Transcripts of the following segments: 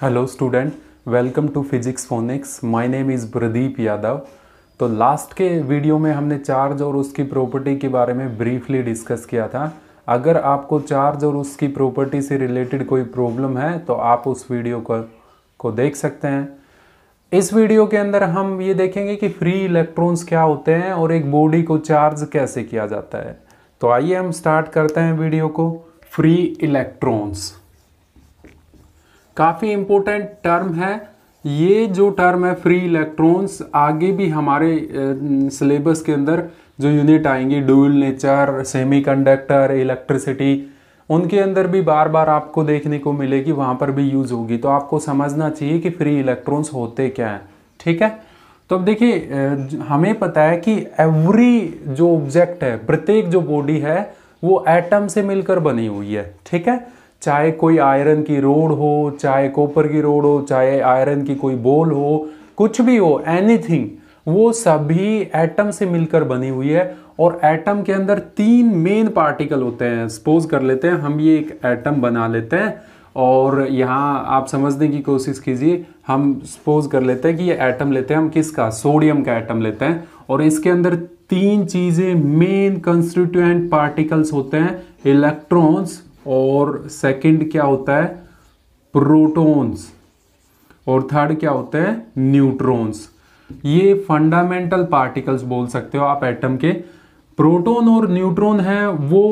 hello student welcome to physics phonics my name is Pradeep Yadav तो last के video में हमने चार्ज और उसकी प्रॉपर्टी के बारे में ब्रीफली डिस्कस किया था अगर आपको चार्ज और उसकी प्रॉपर्टी से रिलेटेड कोई प्रॉब्लम है तो आप उस वीडियो को, को देख सकते हैं इस वीडियो के अंदर हम ये देखेंगे कि फ्री इलेक्ट्रॉन्स क्या होते हैं और एक बॉडी को चार्ज कैसे किया जाता है तो आइए हम स्टार्ट करते हैं वीडियो को फ्री इलेक्ट्रॉन्स काफ़ी इंपोर्टेंट टर्म है ये जो टर्म है फ्री इलेक्ट्रॉन्स आगे भी हमारे सिलेबस के अंदर जो यूनिट आएंगी ड्यूल नेचर सेमीकंडक्टर इलेक्ट्रिसिटी उनके अंदर भी बार बार आपको देखने को मिलेगी वहाँ पर भी यूज़ होगी तो आपको समझना चाहिए कि फ्री इलेक्ट्रॉन्स होते क्या हैं ठीक है तो अब देखिए हमें पता है कि एवरी जो ऑब्जेक्ट है प्रत्येक जो बॉडी है वो एटम से मिलकर बनी हुई है ठीक है चाहे कोई आयरन की रोड हो चाहे कॉपर की रोड हो चाहे आयरन की कोई बोल हो कुछ भी हो एनीथिंग वो सभी एटम से मिलकर बनी हुई है और एटम के अंदर तीन मेन पार्टिकल होते हैं सपोज कर लेते हैं हम ये एक एटम बना लेते हैं और यहाँ आप समझने की कोशिश कीजिए हम सपोज कर लेते हैं कि ये एटम लेते हैं हम किसका सोडियम का एटम लेते हैं और इसके अंदर तीन चीज़ें मेन कंस्टिट्यूएंट पार्टिकल्स होते हैं इलेक्ट्रॉन्स और सेकंड क्या होता है प्रोटॉन्स और थर्ड क्या होते हैं न्यूट्रॉन्स ये फंडामेंटल पार्टिकल्स बोल सकते हो आप एटम के प्रोटॉन और न्यूट्रॉन है वो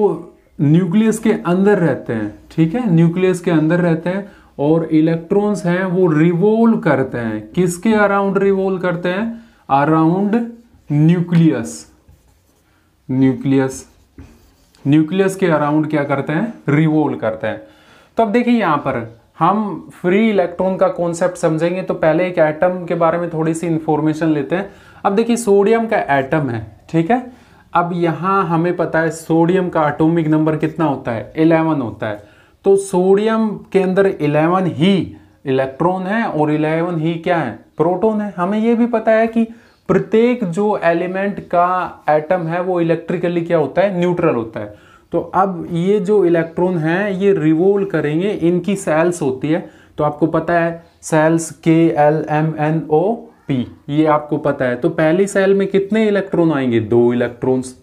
न्यूक्लियस के अंदर रहते हैं ठीक है न्यूक्लियस के अंदर रहते हैं और इलेक्ट्रॉन्स हैं वो रिवोल्व करते हैं किसके अराउंड रिवोल्व करते हैं अराउंड न्यूक्लियस न्यूक्लियस न्यूक्लियस के अराउंड क्या करते हैं रिवोल्व करते हैं तो अब देखिए यहाँ पर हम फ्री इलेक्ट्रॉन का कॉन्सेप्ट समझेंगे तो पहले एक एटम के बारे में थोड़ी सी इंफॉर्मेशन लेते हैं अब देखिए सोडियम का एटम है ठीक है अब यहाँ हमें पता है सोडियम का एटॉमिक नंबर कितना होता है इलेवन होता है तो सोडियम के अंदर इलेवन ही इलेक्ट्रॉन है और इलेवन ही क्या है प्रोटॉन है हमें यह भी पता है कि प्रत्येक जो एलिमेंट का एटम है वो इलेक्ट्रिकली क्या होता है न्यूट्रल होता है तो अब ये जो इलेक्ट्रॉन हैं ये रिवोल्व करेंगे इनकी सेल्स होती है तो आपको पता है सेल्स के L M N O P ये आपको पता है तो पहली सेल में कितने इलेक्ट्रॉन आएंगे दो इलेक्ट्रॉन्स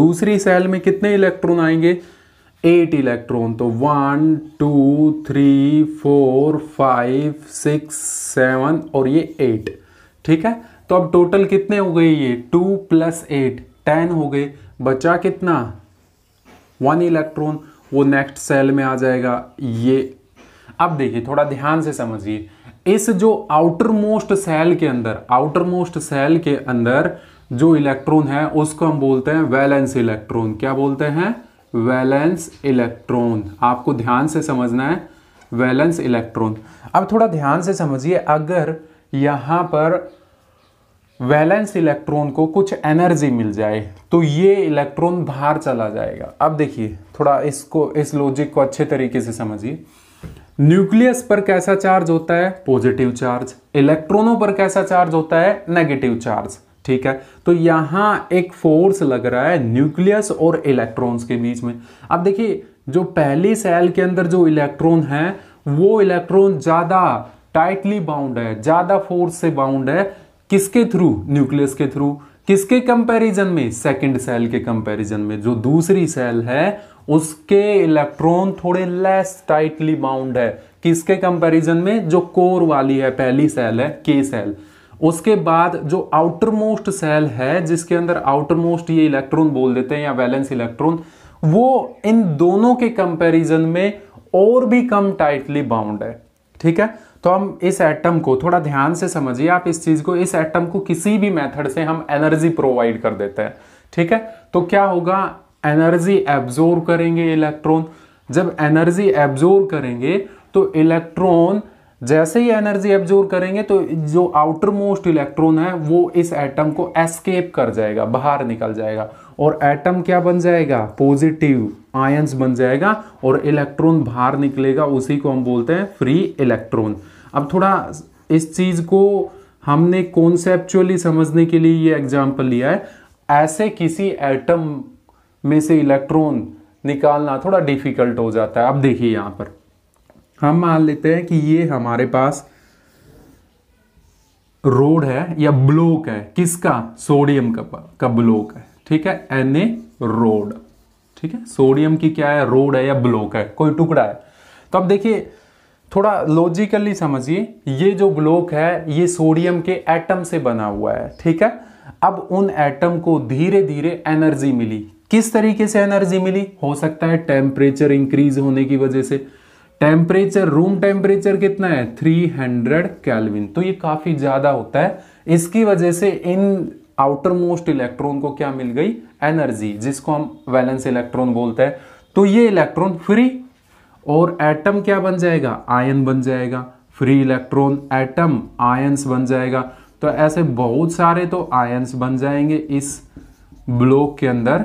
दूसरी सेल में कितने इलेक्ट्रॉन आएंगे एट इलेक्ट्रॉन तो one two three four five six seven और ये एट ठीक है तो अब टोटल कितने हो गए ये टू प्लस एट टेन हो गए बचा कितना वन इलेक्ट्रॉन वो नेक्स्ट सेल में आ जाएगा ये अब देखिए थोड़ा ध्यान से समझिए इस जो आउटर मोस्ट सेल के अंदर आउटर मोस्ट सेल के अंदर जो इलेक्ट्रॉन है उसको हम बोलते हैं वैलेंस इलेक्ट्रॉन क्या बोलते हैं वैलेंस इलेक्ट्रॉन आपको ध्यान से समझना है वैलेंस इलेक्ट्रॉन अब थोड़ा ध्यान से समझिए अगर यहाँ पर वैलेंस इलेक्ट्रॉन को कुछ एनर्जी मिल जाए तो ये इलेक्ट्रॉन बाहर चला जाएगा अब देखिए थोड़ा इसको इस लॉजिक को अच्छे तरीके से समझिए न्यूक्लियस पर कैसा चार्ज होता है पॉजिटिव चार्ज इलेक्ट्रॉनों पर कैसा चार्ज होता है नेगेटिव चार्ज ठीक है तो यहाँ एक फोर्स लग रहा है न्यूक्लियस और इलेक्ट्रॉन्स के बीच में अब देखिए जो पहली सेल के अंदर जो इलेक्ट्रॉन है वो इलेक्ट्रॉन ज़्यादा टाइटली बाउंड है ज्यादा फोर्स से बाउंड है किसके थ्रू न्यूक्लियस के थ्रू किसके कंपैरिजन में सेकंड सेल के कंपैरिजन में जो दूसरी सेल है उसके इलेक्ट्रॉन थोड़े लेस टाइटली बाउंड है किसके कंपैरिजन में जो कोर वाली है पहली सेल है के सेल उसके बाद जो आउटर मोस्ट सेल है जिसके अंदर आउटर मोस्ट ये इलेक्ट्रॉन बोल देते हैं या वैलेंस इलेक्ट्रॉन वो इन दोनों के कंपेरिजन में और भी कम टाइटली बाउंड है ठीक है तो हम इस एटम को थोड़ा ध्यान से समझिए आप इस चीज़ को इस एटम को किसी भी मेथड से हम एनर्जी प्रोवाइड कर देते हैं ठीक है तो क्या होगा एनर्जी एब्जोर्व करेंगे इलेक्ट्रॉन जब एनर्जी एब्जोर्व करेंगे तो इलेक्ट्रॉन जैसे ही एनर्जी एब्जोर्व करेंगे तो जो आउटर मोस्ट इलेक्ट्रॉन है वो इस एटम को एस्केप कर जाएगा बाहर निकल जाएगा और एटम क्या बन जाएगा पॉजिटिव आयंस बन जाएगा और इलेक्ट्रॉन बाहर निकलेगा उसी को हम बोलते हैं फ्री इलेक्ट्रॉन अब थोड़ा इस चीज़ को हमने कॉन्सेप्चुअली समझने के लिए ये एग्जाम्पल लिया है ऐसे किसी एटम में से इलेक्ट्रॉन निकालना थोड़ा डिफिकल्ट हो जाता है अब देखिए यहां पर हम मान लेते हैं कि ये हमारे पास रोड है या ब्लॉक है किसका सोडियम का का ब्लॉक है ठीक है एन ए रोड ठीक है सोडियम की क्या है रोड है या ब्लॉक है कोई टुकड़ा है तो अब देखिए थोड़ा लॉजिकली समझिए ये जो ब्लॉक है ये सोडियम के एटम से बना हुआ है ठीक है अब उन एटम को धीरे धीरे एनर्जी मिली किस तरीके से एनर्जी मिली हो सकता है टेम्परेचर इंक्रीज होने की वजह से टेम्परेचर रूम टेम्परेचर कितना है 300 हंड्रेड कैलविन तो ये काफी ज्यादा होता है इसकी वजह से इन आउटर मोस्ट इलेक्ट्रॉन को क्या मिल गई एनर्जी जिसको हम वैलेंस इलेक्ट्रॉन बोलते हैं तो ये इलेक्ट्रॉन फ्री और एटम क्या बन जाएगा आयन बन जाएगा फ्री इलेक्ट्रॉन एटम आयंस बन जाएगा तो ऐसे बहुत सारे तो आयंस बन जाएंगे इस ब्लॉक के अंदर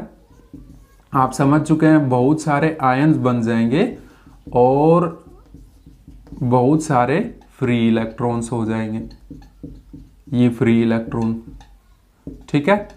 आप समझ चुके हैं बहुत सारे आयंस बन जाएंगे और बहुत सारे फ्री इलेक्ट्रॉन्स हो जाएंगे ये फ्री इलेक्ट्रॉन ठीक है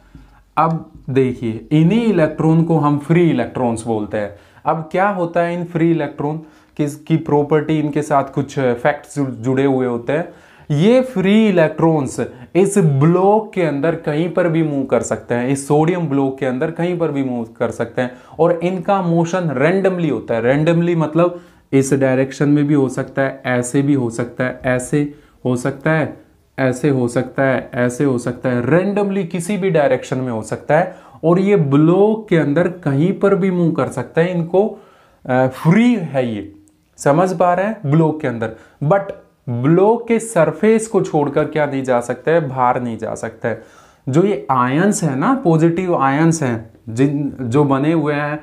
अब देखिए इन्हीं इलेक्ट्रॉन को हम फ्री इलेक्ट्रॉन्स बोलते हैं अब क्या होता है इन फ्री इलेक्ट्रॉन किसकी प्रॉपर्टी इनके साथ कुछ फैक्ट्स जुड़े हुए होते हैं ये फ्री इलेक्ट्रॉन्स इस ब्लॉक के अंदर कहीं पर भी मूव कर सकते हैं इस सोडियम ब्लॉक के अंदर कहीं पर भी मूव कर सकते हैं और इनका मोशन रेंडमली होता है रेंडमली मतलब इस डायरेक्शन में भी हो सकता है ऐसे भी हो सकता है ऐसे हो सकता है ऐसे हो सकता है ऐसे हो सकता है रेंडमली किसी भी डायरेक्शन में हो सकता है और ये ब्लो के अंदर कहीं पर भी मूव कर सकता है इनको फ्री है ये समझ पा रहे हैं ब्लो के अंदर बट ब्लॉक के सरफेस को छोड़कर क्या नहीं जा सकता है बाहर नहीं जा सकता है जो ये आयंस है ना पॉजिटिव आयंस हैं जिन जो बने हुए हैं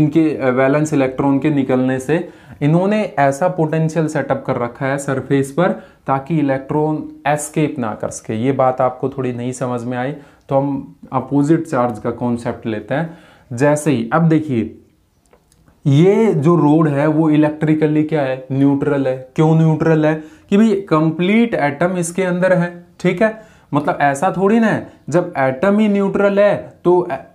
इनके वैलेंस इलेक्ट्रॉन के निकलने से इन्होंने ऐसा पोटेंशियल सेटअप कर रखा है सरफेस पर ताकि इलेक्ट्रॉन एस्केप ना कर सके ये बात आपको थोड़ी नहीं समझ में आई तो हम अपोजिट चार्ज का कॉन्सेप्ट लेते हैं जैसे ही अब देखिए ये जो रोड है वो इलेक्ट्रिकली क्या है न्यूट्रल है क्यों न्यूट्रल है कि भाई कंप्लीट एटम इसके अंदर है ठीक है मतलब ऐसा थोड़ी ना है जब एटम ही न्यूट्रल है तो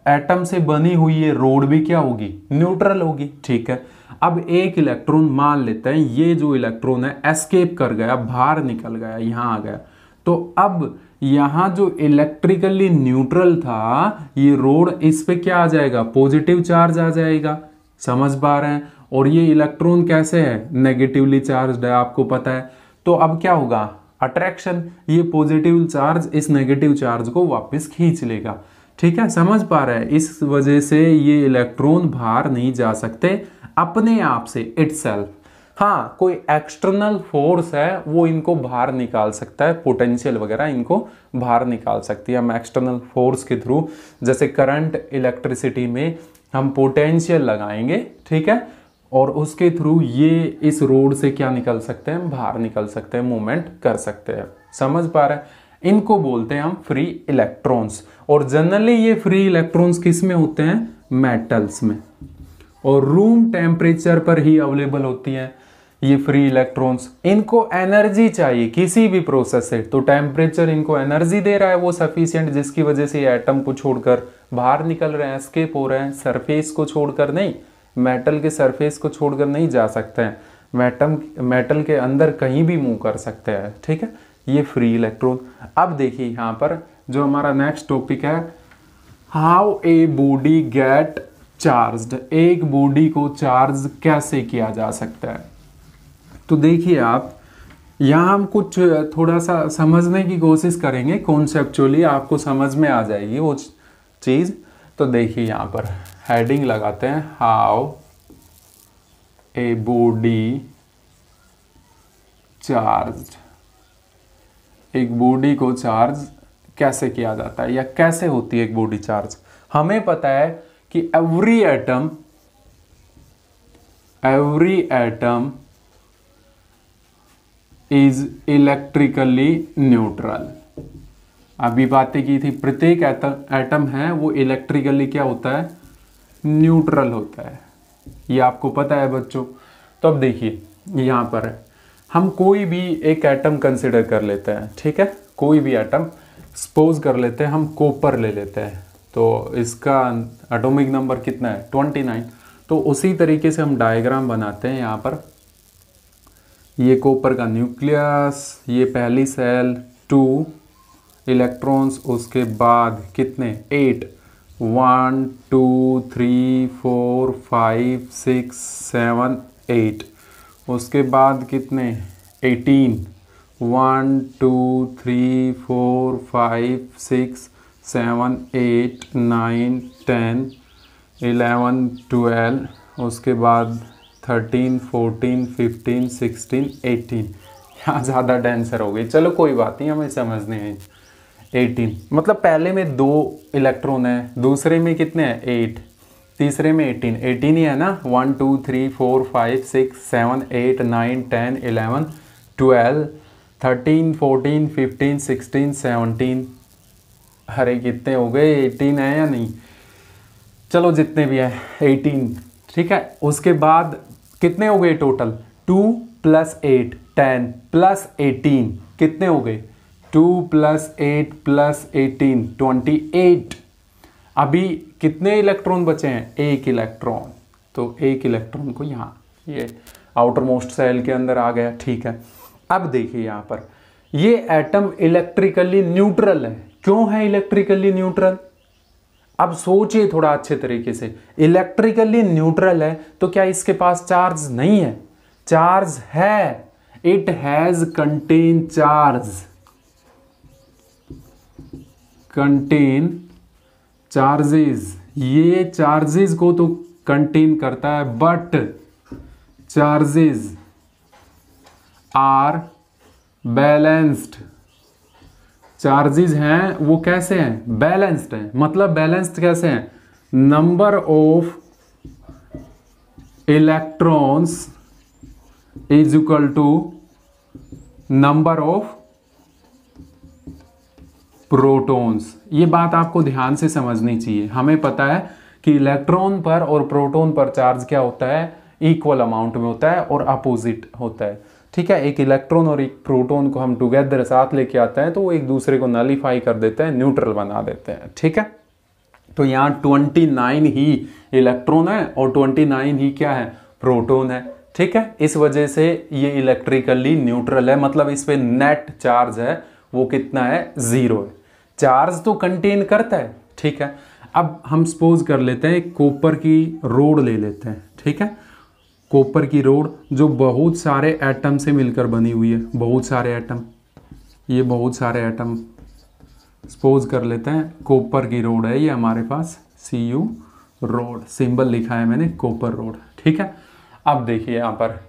एटम से बनी हुई ये रोड भी क्या होगी न्यूट्रल होगी ठीक है अब एक इलेक्ट्रॉन मान लेते हैं ये जो इलेक्ट्रॉन है एस्केप कर गया बाहर निकल गया यहां आ गया तो अब यहाँ जो इलेक्ट्रिकली न्यूट्रल था ये रोड इस पे क्या आ जाएगा पॉजिटिव चार्ज आ जाएगा समझ पा रहे हैं और ये इलेक्ट्रॉन कैसे है नेगेटिवली चार्ज है आपको पता है तो अब क्या होगा अट्रैक्शन ये पॉजिटिव चार्ज इस नेगेटिव चार्ज को वापस खींच लेगा ठीक है समझ पा रहे हैं इस वजह से ये इलेक्ट्रॉन बाहर नहीं जा सकते अपने आप से सेल्फ हाँ कोई एक्सटर्नल फोर्स है वो इनको बाहर निकाल सकता है पोटेंशियल वगैरह इनको बाहर निकाल सकती है हम एक्सटर्नल फोर्स के थ्रू जैसे करंट इलेक्ट्रिसिटी में हम पोटेंशियल लगाएंगे ठीक है और उसके थ्रू ये इस रोड से क्या निकल सकते हैं बाहर निकल सकते हैं मूवमेंट कर सकते हैं समझ पा रहे हैं इनको बोलते हैं हम फ्री इलेक्ट्रॉन्स और जनरली ये फ्री इलेक्ट्रॉन्स किस में होते हैं मेटल्स में और रूम टेम्परेचर पर ही अवेलेबल होती हैं ये फ्री इलेक्ट्रॉन्स इनको एनर्जी चाहिए किसी भी प्रोसेस से तो टेम्परेचर इनको एनर्जी दे रहा है वो सफिशियंट जिसकी वजह से ये एटम को छोड़कर बाहर निकल रहे हैं स्केप हो रहे हैं सरफेस को छोड़कर नहीं मेटल के सरफेस को छोड़कर नहीं जा सकते हैं मेटम मेटल के अंदर कहीं भी मूव कर सकते हैं ठीक है ये फ्री इलेक्ट्रॉन अब देखिए यहाँ पर जो हमारा नेक्स्ट टॉपिक है how a body get charge एक बॉडी को चार्ज कैसे किया जा सकता है तो देखिए आप यहाँ हम कुछ थोड़ा सा समझने की कोशिश करेंगे कॉन्सेप्चुअली आपको समझ में आ जाएगी वो चीज़ तो देखिए यहाँ पर हेडिंग लगाते हैं हाउ ए बॉडी चार्ज एक बॉडी को चार्ज कैसे किया जाता है या कैसे होती है एक बॉडी चार्ज हमें पता है कि every atom every atom is electrically neutral अभी बातें की थी प्रत्येक एटम है वो इलेक्ट्रिकली क्या होता है न्यूट्रल होता है ये आपको पता है बच्चों तो अब देखिए यहाँ पर हम कोई भी एक एटम कंसिडर कर लेते हैं ठीक है कोई भी एटम सपोज कर लेते हैं हम कोपर ले लेते हैं तो इसका एटॉमिक नंबर कितना है 29 तो उसी तरीके से हम डायग्राम बनाते हैं यहाँ पर ये कोपर का न्यूक्लियस ये पहली सेल टू इलेक्ट्रॉन्स उसके बाद कितने eight one two three four five six seven eight उसके बाद कितने eighteen one two three four five six seven eight nine ten eleven twelve उसके बाद thirteen fourteen fifteen sixteen eighteen यहाँ ज़्यादा डेंसर हो गई चलो कोई बात नहीं हमें समझने हैं एटीन मतलब पहले में दो इलेक्ट्रॉन है दूसरे में कितने हैं एट तीसरे में एटीन एटीन ही है ना one two three four five six seven eight nine ten eleven twelve thirteen fourteen fifteen sixteen seventeen अरे कितने हो गए एटीन है या नहीं चलो जितने भी हैं एटीन ठीक है उसके बाद कितने हो गए total two plus eight ten plus eighteen कितने हो गए two plus eight plus eighteen twenty eight अभी कितने इलेक्ट्रॉन बचे हैं एक इलेक्ट्रॉन तो एक इलेक्ट्रॉन को यहाँ ये आउटर मोस्ट सेल के अंदर आ गया ठीक है अब देखिए यहाँ पर ये एटम इलेक्ट्रिकली न्यूट्रल है क्यों है इलेक्ट्रिकली न्यूट्रल अब सोचिए थोड़ा अच्छे तरीके से इलेक्ट्रिकली न्यूट्रल है तो क्या इसके पास चार्ज नहीं है चार्ज है it has contain charge contain charges ये चार्जेस को तो कंटेन करता है but charges are balanced charges हैं वो कैसे हैं बैलेंस्ड हैं मतलब बैलेंस्ड कैसे हैं number of electrons is equal to number of protons ये बात आपको ध्यान से समझनी चाहिए हमें पता है कि इलेक्ट्रॉन पर और प्रोटॉन पर चार्ज क्या होता है इक्वल अमाउंट में होता है और अपोजिट होता है ठीक है एक इलेक्ट्रॉन और एक प्रोटॉन को हम टुगेदर साथ लेके आते हैं तो वो एक दूसरे को नलीफाई कर देते हैं न्यूट्रल बना देते हैं ठीक है तो यहाँ ट्वेंटी नाइन ही इलेक्ट्रॉन है और ट्वेंटी नाइन ही क्या है प्रोटोन है ठीक है इस वजह से ये इलेक्ट्रिकली न्यूट्रल है मतलब इस पर नेट चार्ज है वो कितना है ज़ीरो है चार्ज तो कंटेन करता है ठीक है अब हम सपोज कर लेते हैं कॉपर की रोड ले लेते हैं ठीक है कॉपर की रोड जो बहुत सारे एटम से मिलकर बनी हुई है बहुत सारे एटम ये बहुत सारे एटम सपोज कर लेते हैं कॉपर की रोड है ये हमारे पास सी यू रोड सिंबल लिखा है मैंने कॉपर रोड ठीक है अब देखिए यहाँ पर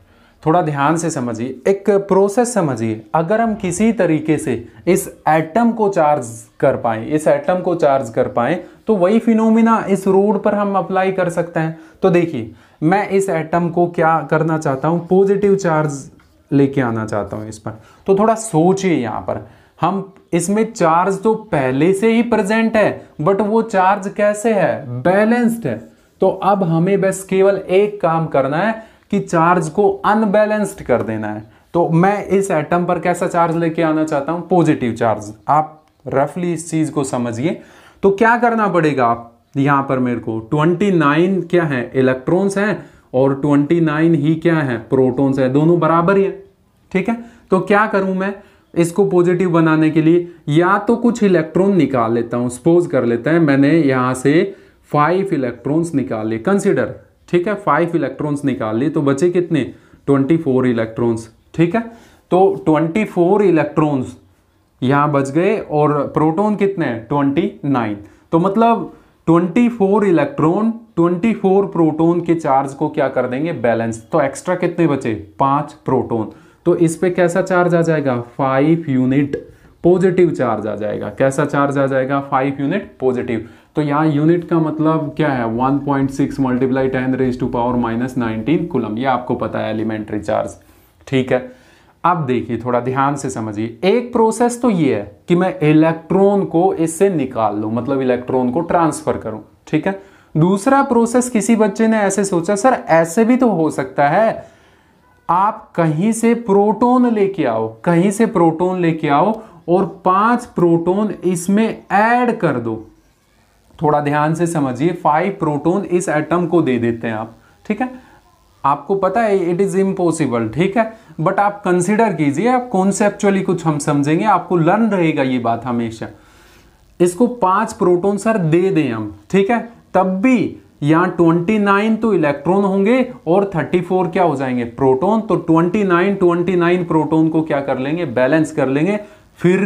थोड़ा ध्यान से समझिए एक प्रोसेस समझिए अगर हम किसी तरीके से इस एटम को चार्ज कर पाए इस एटम को चार्ज कर पाए तो वही फिनोमिना इस रोड पर हम अप्लाई कर सकते हैं तो देखिए मैं इस एटम को क्या करना चाहता हूँ पॉजिटिव चार्ज लेके आना चाहता हूँ इस पर तो थोड़ा सोचिए यहाँ पर हम इसमें चार्ज तो पहले से ही प्रेजेंट है बट वो चार्ज कैसे है बैलेंस्ड है तो अब हमें बस केवल एक काम करना है कि चार्ज को अनबैलेंस्ड कर देना है तो मैं इस एटम पर कैसा चार्ज लेके आना चाहता हूं पॉजिटिव चार्ज आप रफली इस चीज को समझिए तो क्या करना पड़ेगा आप यहां पर मेरे को 29 क्या है इलेक्ट्रॉन्स हैं और 29 ही क्या है प्रोटॉन्स है दोनों बराबर ही है ठीक है तो क्या करूं मैं इसको पॉजिटिव बनाने के लिए या तो कुछ इलेक्ट्रॉन निकाल लेता हूं सपोज कर लेते हैं मैंने यहां से फाइव इलेक्ट्रॉन्स निकाले कंसिडर ठीक है फाइव इलेक्ट्रॉन्स निकाल लिए तो बचे कितने ट्वेंटी फोर इलेक्ट्रॉन्स ठीक है तो ट्वेंटी फोर इलेक्ट्रॉन्स यहाँ बच गए और प्रोटॉन कितने हैं ट्वेंटी नाइन तो मतलब 24 इलेक्ट्रॉन 24 प्रोटॉन के चार्ज को क्या कर देंगे बैलेंस तो एक्स्ट्रा कितने बचे पांच प्रोटॉन तो इस पे कैसा चार्ज आ जाएगा फाइव यूनिट पॉजिटिव चार्ज आ जाएगा कैसा चार्ज आ जाएगा फाइव यूनिट पॉजिटिव तो यहाँ यूनिट का मतलब क्या है 1.6 point six multiply ten raise to power minus nineteen coulomb ये आपको पता है एलिमेंट्री चार्ज ठीक है अब देखिए थोड़ा ध्यान से समझिए एक प्रोसेस तो ये है कि मैं इलेक्ट्रॉन को इससे निकाल लू मतलब इलेक्ट्रॉन को ट्रांसफर करूं ठीक है दूसरा प्रोसेस किसी बच्चे ने ऐसे सोचा सर ऐसे भी तो हो सकता है आप कहीं से प्रोटोन लेके आओ कहीं से प्रोटोन लेके आओ और पांच प्रोटोन इसमें ऐड कर दो थोड़ा ध्यान से समझिए फाइव प्रोटोन इस एटम को दे देते हैं आप ठीक है आपको पता है इट इज इम्पॉसिबल ठीक है बट आप कंसिडर कीजिए आप कॉन्सेप्चुअली कुछ हम समझेंगे आपको लर्न रहेगा ये बात हमेशा इसको पांच प्रोटोन सर दे दें हम ठीक है तब भी यहाँ 29 तो इलेक्ट्रॉन होंगे और 34 क्या हो जाएंगे प्रोटोन तो 29 29 प्रोटोन को क्या कर लेंगे बैलेंस कर लेंगे फिर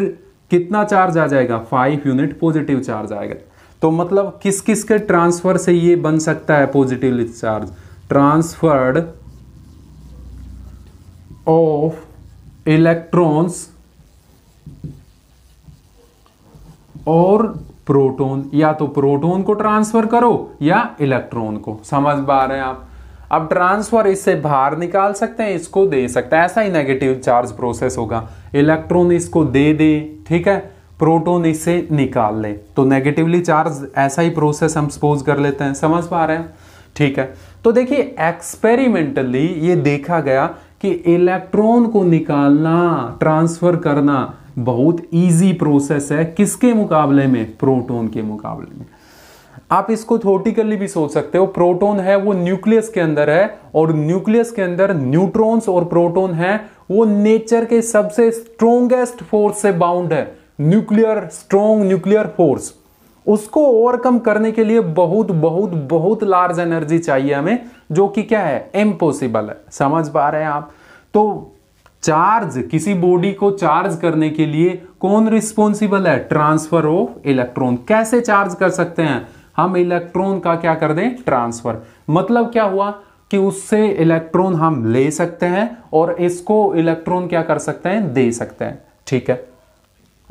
कितना चार्ज आ जाएगा फाइव यूनिट पॉजिटिव चार्ज आएगा तो मतलब किस किस के ट्रांसफर से ये बन सकता है positive charge transferred of electrons और प्रोटॉन या तो प्रोटॉन को ट्रांसफर करो या इलेक्ट्रॉन को समझ पा रहे हैं आप अब ट्रांसफर इससे बाहर निकाल सकते हैं इसको दे सकते हैं ऐसा ही नेगेटिव चार्ज प्रोसेस होगा इलेक्ट्रॉन इसको दे दे ठीक है प्रोटॉन इससे निकाल ले तो नेगेटिवली चार्ज ऐसा ही प्रोसेस हम सपोज कर लेते हैं समझ पा रहे हैं ठीक है तो देखिए एक्सपेरिमेंटली ये देखा गया कि इलेक्ट्रॉन को निकालना ट्रांसफर करना बहुत इजी प्रोसेस है किसके मुकाबले में प्रोटॉन के मुकाबले में आप इसको थोटिकली भी सोच सकते हो प्रोटॉन है वो न्यूक्लियस के अंदर है और न्यूक्लियस के अंदर न्यूट्रॉन्स और प्रोटॉन है वो नेचर के सबसे स्ट्रोंगेस्ट फोर्स से बाउंड है न्यूक्लियर स्ट्रोंग न्यूक्लियर फोर्स उसको ओवरकम करने के लिए बहुत बहुत बहुत लार्ज एनर्जी चाहिए हमें जो कि क्या है इम्पॉसिबल है समझ पा रहे हैं आप तो चार्ज किसी बॉडी को चार्ज करने के लिए कौन रिस्पॉन्सिबल है ट्रांसफर ऑफ इलेक्ट्रॉन कैसे चार्ज कर सकते हैं हम इलेक्ट्रॉन का क्या कर दें ट्रांसफर मतलब क्या हुआ कि उससे इलेक्ट्रॉन हम ले सकते हैं और इसको इलेक्ट्रॉन क्या कर सकते हैं दे सकते हैं ठीक है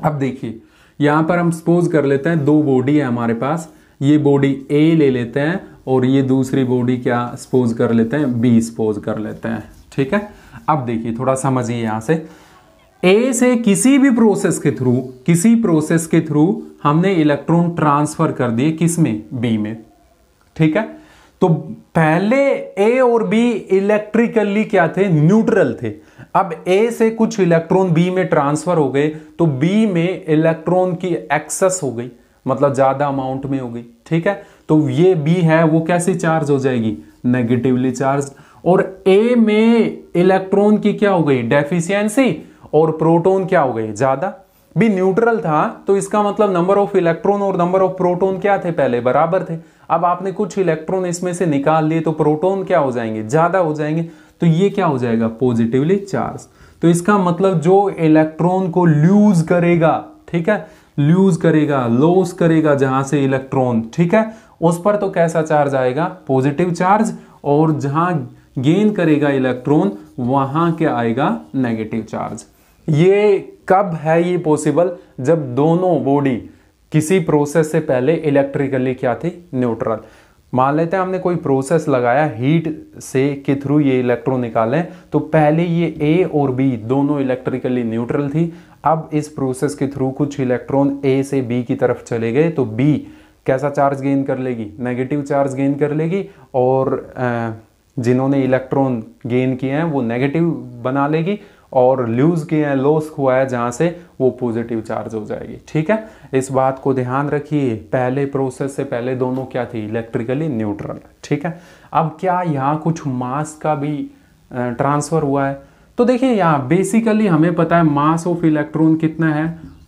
अब देखिए यहां पर हम सपोज कर लेते हैं दो बॉडी है हमारे पास ये बॉडी ए ले लेते हैं और ये दूसरी बॉडी क्या सपोज कर लेते हैं बी सपोज कर लेते हैं ठीक है अब देखिए थोड़ा समझिए यहां से ए से किसी भी प्रोसेस के थ्रू किसी प्रोसेस के थ्रू हमने इलेक्ट्रॉन ट्रांसफर कर दिए किस में बी में ठीक है तो पहले ए और बी इलेक्ट्रिकली क्या थे न्यूट्रल थे अब ए से कुछ इलेक्ट्रॉन बी में ट्रांसफर हो गए तो बी में इलेक्ट्रॉन की एक्सेस हो गई मतलब ज्यादा अमाउंट में हो गई ठीक है तो ये बी है वो कैसे चार्ज हो जाएगी नेगेटिवली चार्ज और ए में इलेक्ट्रॉन की क्या हो गई डेफिशियंसी और प्रोटोन क्या हो गई ज्यादा भी न्यूट्रल था तो इसका मतलब नंबर ऑफ इलेक्ट्रॉन और नंबर ऑफ प्रोटॉन क्या थे पहले बराबर थे अब आपने कुछ इलेक्ट्रॉन इसमें से निकाल लिए तो प्रोटॉन क्या हो जाएंगे ज्यादा हो जाएंगे तो ये क्या हो जाएगा पॉजिटिवली चार्ज तो इसका मतलब जो इलेक्ट्रॉन को लूज करेगा ठीक है लूज करेगा लॉस करेगा जहां से इलेक्ट्रॉन ठीक है उस पर तो कैसा चार्ज आएगा पॉजिटिव चार्ज और जहां गेन करेगा इलेक्ट्रॉन वहां क्या आएगा नेगेटिव चार्ज ये कब है ये पॉसिबल जब दोनों बॉडी किसी प्रोसेस से पहले इलेक्ट्रिकली क्या थी न्यूट्रल मान लेते हैं हमने कोई प्रोसेस लगाया हीट से के थ्रू ये इलेक्ट्रॉन निकालें तो पहले ये ए और बी दोनों इलेक्ट्रिकली न्यूट्रल थी अब इस प्रोसेस के थ्रू कुछ इलेक्ट्रॉन ए से बी की तरफ चले गए तो बी कैसा चार्ज गेन कर लेगी नेगेटिव चार्ज गेन कर लेगी और जिन्होंने इलेक्ट्रॉन गेन किए हैं वो नेगेटिव बना लेगी और लूज़ के हैं लॉस हुआ है जहाँ से वो पॉजिटिव चार्ज हो जाएगी ठीक है इस बात को ध्यान रखिए पहले प्रोसेस से पहले दोनों क्या थी इलेक्ट्रिकली न्यूट्रल ठीक है अब क्या यहाँ कुछ मास का भी ट्रांसफ़र हुआ है तो देखिए यहाँ बेसिकली हमें पता है मास ऑफ इलेक्ट्रॉन कितना है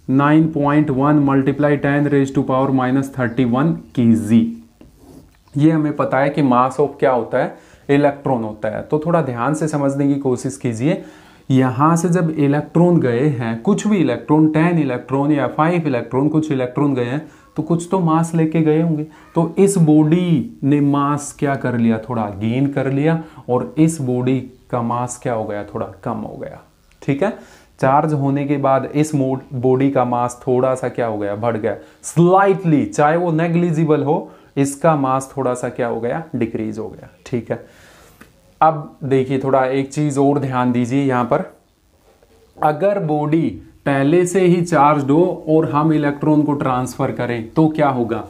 9.1 point one multiply ten raise to power minus thirty one की ये हमें पता है कि मास ऑफ क्या होता है इलेक्ट्रॉन होता है तो थोड़ा ध्यान से समझने की कोशिश कीजिए यहाँ से जब इलेक्ट्रॉन गए हैं कुछ भी इलेक्ट्रॉन टेन इलेक्ट्रॉन या फाइव इलेक्ट्रॉन कुछ इलेक्ट्रॉन गए हैं तो कुछ तो मास लेके गए होंगे तो इस बॉडी ने मास क्या कर लिया थोड़ा गेन कर लिया और इस बॉडी का मास क्या हो गया थोड़ा कम हो गया ठीक है चार्ज होने के बाद इस मोड बॉडी का मास थोड़ा सा क्या हो गया बढ़ गया स्लाइटली चाहे वो नेग्लिजिबल हो इसका मास थोड़ा सा क्या हो गया डिक्रीज हो गया ठीक है अब देखिए थोड़ा एक चीज़ और ध्यान दीजिए यहां पर अगर बॉडी पहले से ही चार्ज हो और हम इलेक्ट्रॉन को ट्रांसफ़र करें तो क्या होगा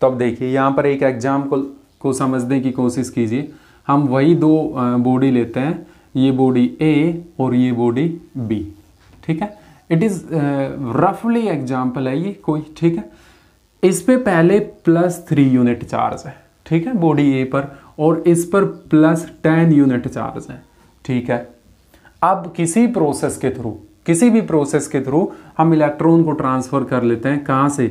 तो अब देखिए यहां पर एक एग्जाम्पल को समझने की कोशिश कीजिए हम वही दो बॉडी लेते हैं ये बॉडी ए और ये बॉडी बी ठीक है इट इज़ रफली एग्जाम्पल है ये कोई ठीक है इस पर पहले प्लस थ्री यूनिट चार्ज है ठीक है बॉडी ए पर और इस पर प्लस टेन यूनिट चार्ज है ठीक है अब किसी प्रोसेस के थ्रू किसी भी प्रोसेस के थ्रू हम इलेक्ट्रॉन को ट्रांसफर कर लेते हैं कहां से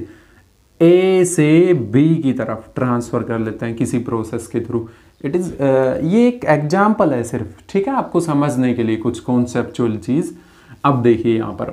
ए से बी की तरफ ट्रांसफर कर लेते हैं किसी प्रोसेस के थ्रू इट इज़ ये एक एग्जाम्पल है सिर्फ ठीक है आपको समझने के लिए कुछ कॉन्सेप्चुअल चीज़ अब देखिए यहाँ पर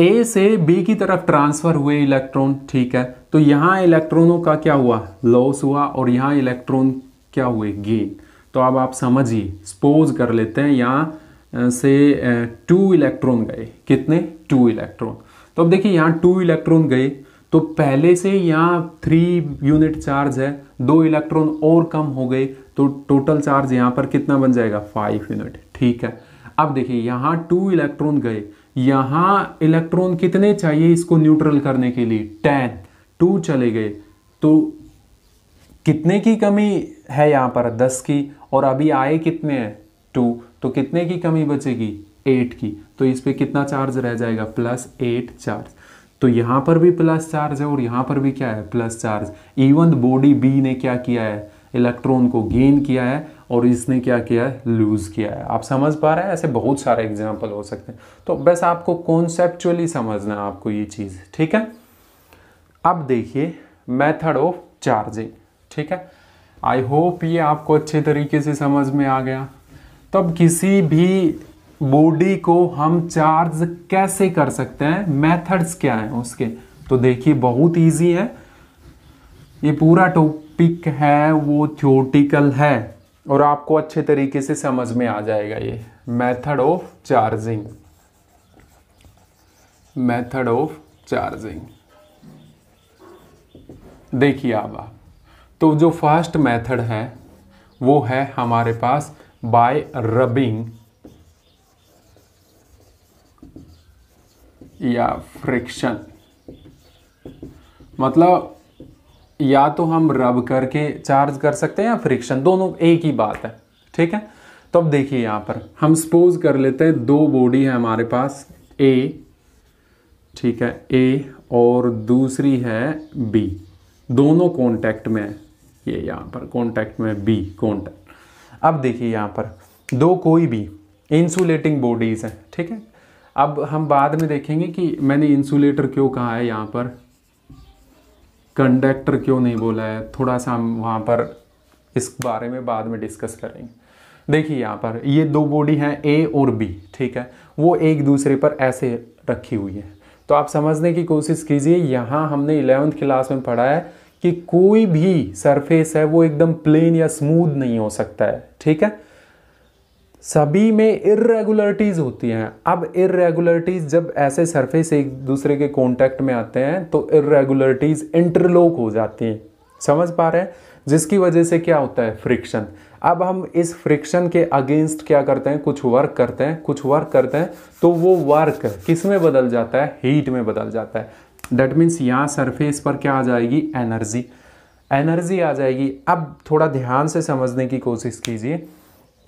ए से बी की तरफ ट्रांसफर हुए इलेक्ट्रॉन ठीक है तो यहाँ इलेक्ट्रॉनों का क्या हुआ लॉस हुआ और यहाँ इलेक्ट्रॉन क्या हुए गेन तो अब आप समझिए सपोज कर लेते हैं यहाँ से टू इलेक्ट्रॉन गए कितने टू इलेक्ट्रॉन तो अब देखिए यहाँ टू इलेक्ट्रॉन गए तो पहले से यहाँ थ्री यूनिट चार्ज है दो इलेक्ट्रॉन और कम हो गए तो टोटल चार्ज यहाँ पर कितना बन जाएगा फाइव यूनिट ठीक है अब देखिए यहाँ टू इलेक्ट्रॉन गए यहाँ इलेक्ट्रॉन कितने चाहिए इसको न्यूट्रल करने के लिए टेन टू चले गए तो कितने की कमी है यहाँ पर दस की और अभी आए कितने हैं टू तो कितने की कमी बचेगी एट की तो इस पर कितना चार्ज रह जाएगा प्लस एट चार्ज तो यहाँ पर भी प्लस चार्ज है और यहाँ पर भी क्या है plus charge even body B ने क्या किया है इलेक्ट्रॉन को गेन किया है और इसने क्या किया है लूज़ किया है आप समझ पा रहे हैं ऐसे बहुत सारे एग्जाम्पल हो सकते हैं तो बस आपको कॉन्सेप्चुअली समझना है आपको ये चीज़ ठीक है अब देखिए मैथड ऑफ चार्जिंग ठीक है आई होप ये आपको अच्छे तरीके से समझ में आ गया तब किसी भी बॉडी को हम चार्ज कैसे कर सकते हैं मेथड्स क्या हैं उसके तो देखिए बहुत इजी है ये पूरा टॉपिक है वो थ्योटिकल है और आपको अच्छे तरीके से समझ में आ जाएगा ये method of charging method of charging देखिए आप तो जो फर्स्ट मेथड है वो है हमारे पास बाय रबिंग या फ्रिक्शन मतलब या तो हम रब करके चार्ज कर सकते हैं या फ्रिक्शन दोनों एक ही बात है ठीक है तो अब देखिए यहाँ पर हम सपोज कर लेते हैं दो बॉडी है हमारे पास ए ठीक है ए और दूसरी है बी दोनों कांटेक्ट में है ये यहाँ पर कांटेक्ट में बी कांटेक्ट अब देखिए यहाँ पर दो कोई भी इंसुलेटिंग बॉडीज़ हैं ठीक है अब हम बाद में देखेंगे कि मैंने इंसुलेटर क्यों कहा है यहाँ पर कंडक्टर क्यों नहीं बोला है थोड़ा सा हम वहाँ पर इस बारे में बाद में डिस्कस करेंगे देखिए यहाँ पर ये दो बॉडी हैं ए और बी ठीक है वो एक दूसरे पर ऐसे रखी हुई है तो आप समझने की कोशिश कीजिए यहाँ हमने इलेवंथ क्लास में पढ़ा है कि कोई भी सरफेस है वो एकदम प्लेन या स्मूथ नहीं हो सकता है ठीक है सभी में इरेगुलरिटीज़ होती हैं अब इरेगुलरिटीज़ जब ऐसे सरफेस एक दूसरे के कॉन्टैक्ट में आते हैं तो इरेगुलरिटीज़ इंटरलोक हो जाती हैं समझ पा रहे हैं जिसकी वजह से क्या होता है फ्रिक्शन अब हम इस फ्रिक्शन के अगेंस्ट क्या करते हैं कुछ वर्क करते हैं कुछ वर्क करते हैं तो वो वर्क किस में बदल जाता है हीट में बदल जाता है डैट मीन्स यहाँ सरफेस पर क्या आ जाएगी एनर्जी एनर्जी आ जाएगी अब थोड़ा ध्यान से समझने की कोशिश कीजिए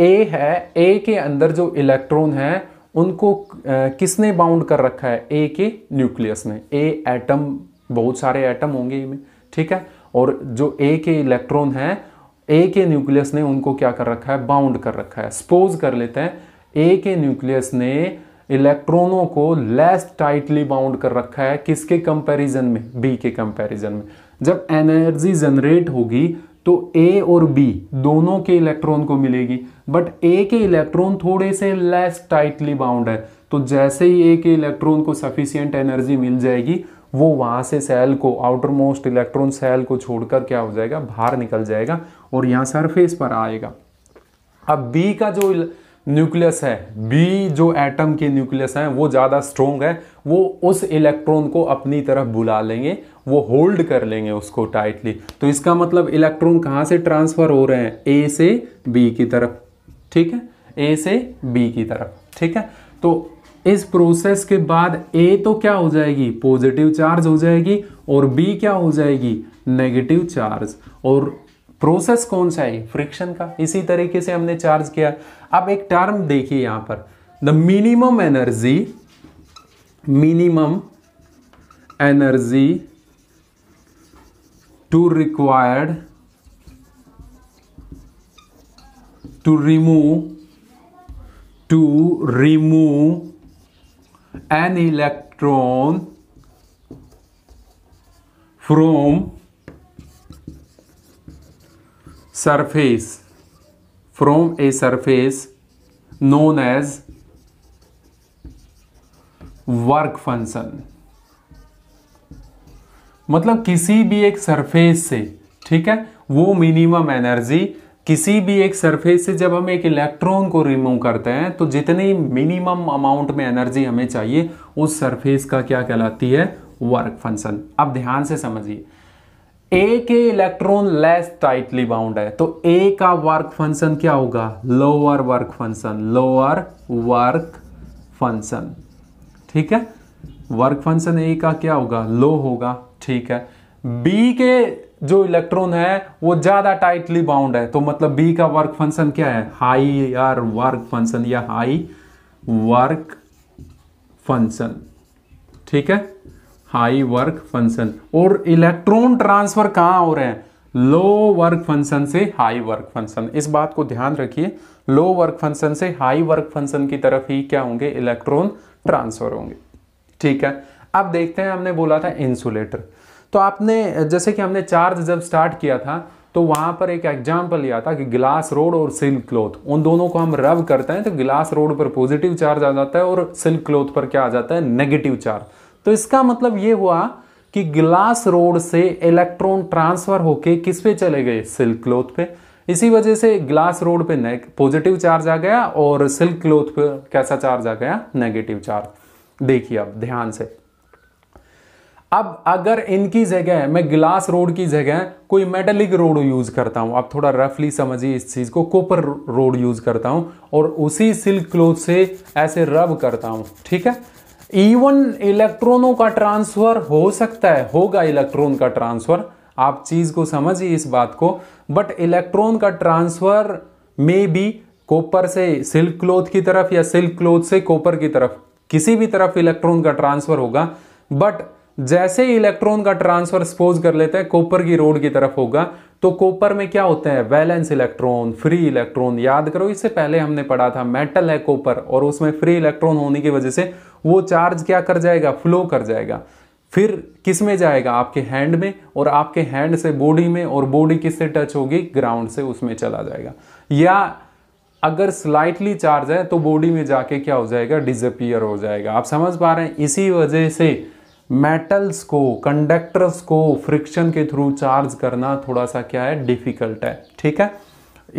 ए है ए के अंदर जो इलेक्ट्रॉन है उनको किसने बाउंड कर रखा है ए के न्यूक्लियस ने ए एटम बहुत सारे एटम होंगे इनमें ठीक है और जो ए के इलेक्ट्रॉन है ए के न्यूक्लियस ने उनको क्या कर रखा है बाउंड कर रखा है सपोज कर लेते हैं ए के न्यूक्लियस ने इलेक्ट्रॉनों को लेस टाइटली बाउंड कर रखा है किसके कंपैरिजन में बी के कंपैरिजन में जब एनर्जी जनरेट होगी तो ए और बी दोनों के इलेक्ट्रॉन को मिलेगी बट ए के इलेक्ट्रॉन थोड़े से लेस टाइटली बाउंड है तो जैसे ही ए के इलेक्ट्रॉन को सफिशियंट एनर्जी मिल जाएगी वो वहां से सेल को आउटर मोस्ट इलेक्ट्रॉन सेल को छोड़कर क्या हो जाएगा बाहर निकल जाएगा और यहाँ सरफेस पर आएगा अब बी का जो न्यूक्लियस है बी जो एटम के न्यूक्लियस हैं वो ज़्यादा स्ट्रोंग है वो उस इलेक्ट्रॉन को अपनी तरफ बुला लेंगे वो होल्ड कर लेंगे उसको टाइटली तो इसका मतलब इलेक्ट्रॉन कहाँ से ट्रांसफर हो रहे हैं ए से बी की तरफ ठीक है ए से बी की तरफ ठीक है तो इस प्रोसेस के बाद ए तो क्या हो जाएगी पॉजिटिव चार्ज हो जाएगी और बी क्या हो जाएगी नेगेटिव चार्ज और प्रोसेस कौन सा है फ्रिक्शन का इसी तरीके से हमने चार्ज किया अब एक टर्म देखिए यहां पर the minimum energy minimum energy to required to remove to remove an electron from surface from a surface known as work function मतलब किसी भी एक सरफेस से ठीक है वो मिनिमम एनर्जी किसी भी एक सरफेस से जब हम एक इलेक्ट्रॉन को रिमूव करते हैं तो जितनी मिनिमम अमाउंट में एनर्जी हमें चाहिए उस सरफेस का क्या कहलाती है वर्क फंक्शन अब ध्यान से समझिए ए के इलेक्ट्रॉन लेस टाइटली बाउंड है तो ए का वर्क फंक्शन क्या होगा lower work function lower work function ठीक है वर्क फंक्शन ए का क्या होगा लो होगा ठीक है बी के जो इलेक्ट्रॉन है वो ज्यादा टाइटली बाउंड है तो मतलब बी का वर्क फंक्शन क्या है हाई आर वर्क फंक्शन या हाई वर्क फंक्शन ठीक है हाई वर्क फंक्शन और इलेक्ट्रॉन ट्रांसफर कहां हो रहे हैं लो वर्क फंक्शन से हाई वर्क फंक्शन इस बात को ध्यान रखिए लो वर्क फंक्शन से हाई वर्क फंक्शन की तरफ ही क्या होंगे इलेक्ट्रॉन ट्रांसफर होंगे ठीक है अब देखते हैं हमने बोला था इंसुलेटर तो आपने जैसे कि हमने चार्ज जब स्टार्ट किया था तो वहां पर एक एग्जाम्पल लिया था कि ग्लास रोड और सिल्क क्लोथ उन दोनों को हम रब करते हैं तो ग्लास रोड पर पॉजिटिव चार्ज आ जाता है और सिल्क क्लोथ पर क्या आ जाता है नेगेटिव चार्ज तो इसका मतलब ये हुआ कि ग्लास रोड से इलेक्ट्रॉन ट्रांसफर होके किस पे चले गए सिल्क क्लोथ पे इसी वजह से ग्लास रोड पे पॉजिटिव चार्ज आ गया और सिल्क क्लोथ पे कैसा चार्ज आ गया नेगेटिव चार्ज देखिए अब ध्यान से अब अगर इनकी जगह मैं ग्लास रोड की जगह कोई मेटलिक रोड यूज़ करता हूं आप थोड़ा रफली समझिए इस चीज़ को कोपर रोड यूज़ करता हूं और उसी सिल्क क्लोथ से ऐसे रब करता हूं ठीक है इवन इलेक्ट्रॉनों का ट्रांसफ़र हो सकता है होगा इलेक्ट्रॉन का ट्रांसफ़र आप चीज़ को समझिए इस बात को बट इलेक्ट्रॉन का ट्रांसफ़र में भी कोपर से सिल्क क्लोथ की तरफ या सिल्क क्लोथ से कोपर की तरफ किसी भी तरफ इलेक्ट्रॉन का ट्रांसफ़र होगा बट जैसे ही इलेक्ट्रॉन का ट्रांसफर सपोज कर लेते हैं कॉपर की रोड की तरफ होगा तो कॉपर में क्या होते हैं वैलेंस इलेक्ट्रॉन फ्री इलेक्ट्रॉन याद करो इससे पहले हमने पढ़ा था मेटल है कॉपर और उसमें फ्री इलेक्ट्रॉन होने की वजह से वो चार्ज क्या कर जाएगा फ्लो कर जाएगा फिर किस में जाएगा आपके हैंड में और आपके हैंड से बॉडी में और बॉडी किससे टच होगी ग्राउंड से उसमें चला जाएगा या अगर स्लाइटली चार्ज है तो बॉडी में जाके क्या हो जाएगा डिजपियर हो जाएगा आप समझ पा रहे हैं इसी वजह से मेटल्स को कंडक्टर्स को फ्रिक्शन के थ्रू चार्ज करना थोड़ा सा क्या है डिफ़िकल्ट है ठीक है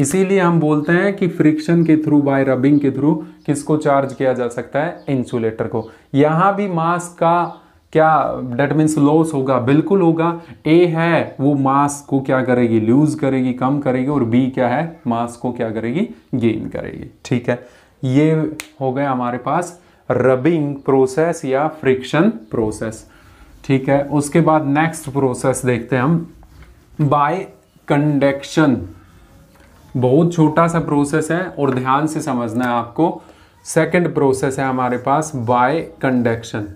इसीलिए हम बोलते हैं कि फ्रिक्शन के थ्रू बाय रबिंग के थ्रू किसको चार्ज किया जा सकता है इंसुलेटर को यहाँ भी मास का क्या डेट मीन्स लॉस होगा बिल्कुल होगा ए है वो मास को क्या करेगी लूज करेगी कम करेगी और बी क्या है मास को क्या करेगी गेन करेगी ठीक है ये हो गए हमारे पास रबिंग प्रोसेस या फ्रिक्शन प्रोसेस ठीक है उसके बाद नेक्स्ट प्रोसेस देखते हैं हम बाय कंडक्शन बहुत छोटा सा प्रोसेस है और ध्यान से समझना है आपको सेकंड प्रोसेस है हमारे पास बाय कंडक्शन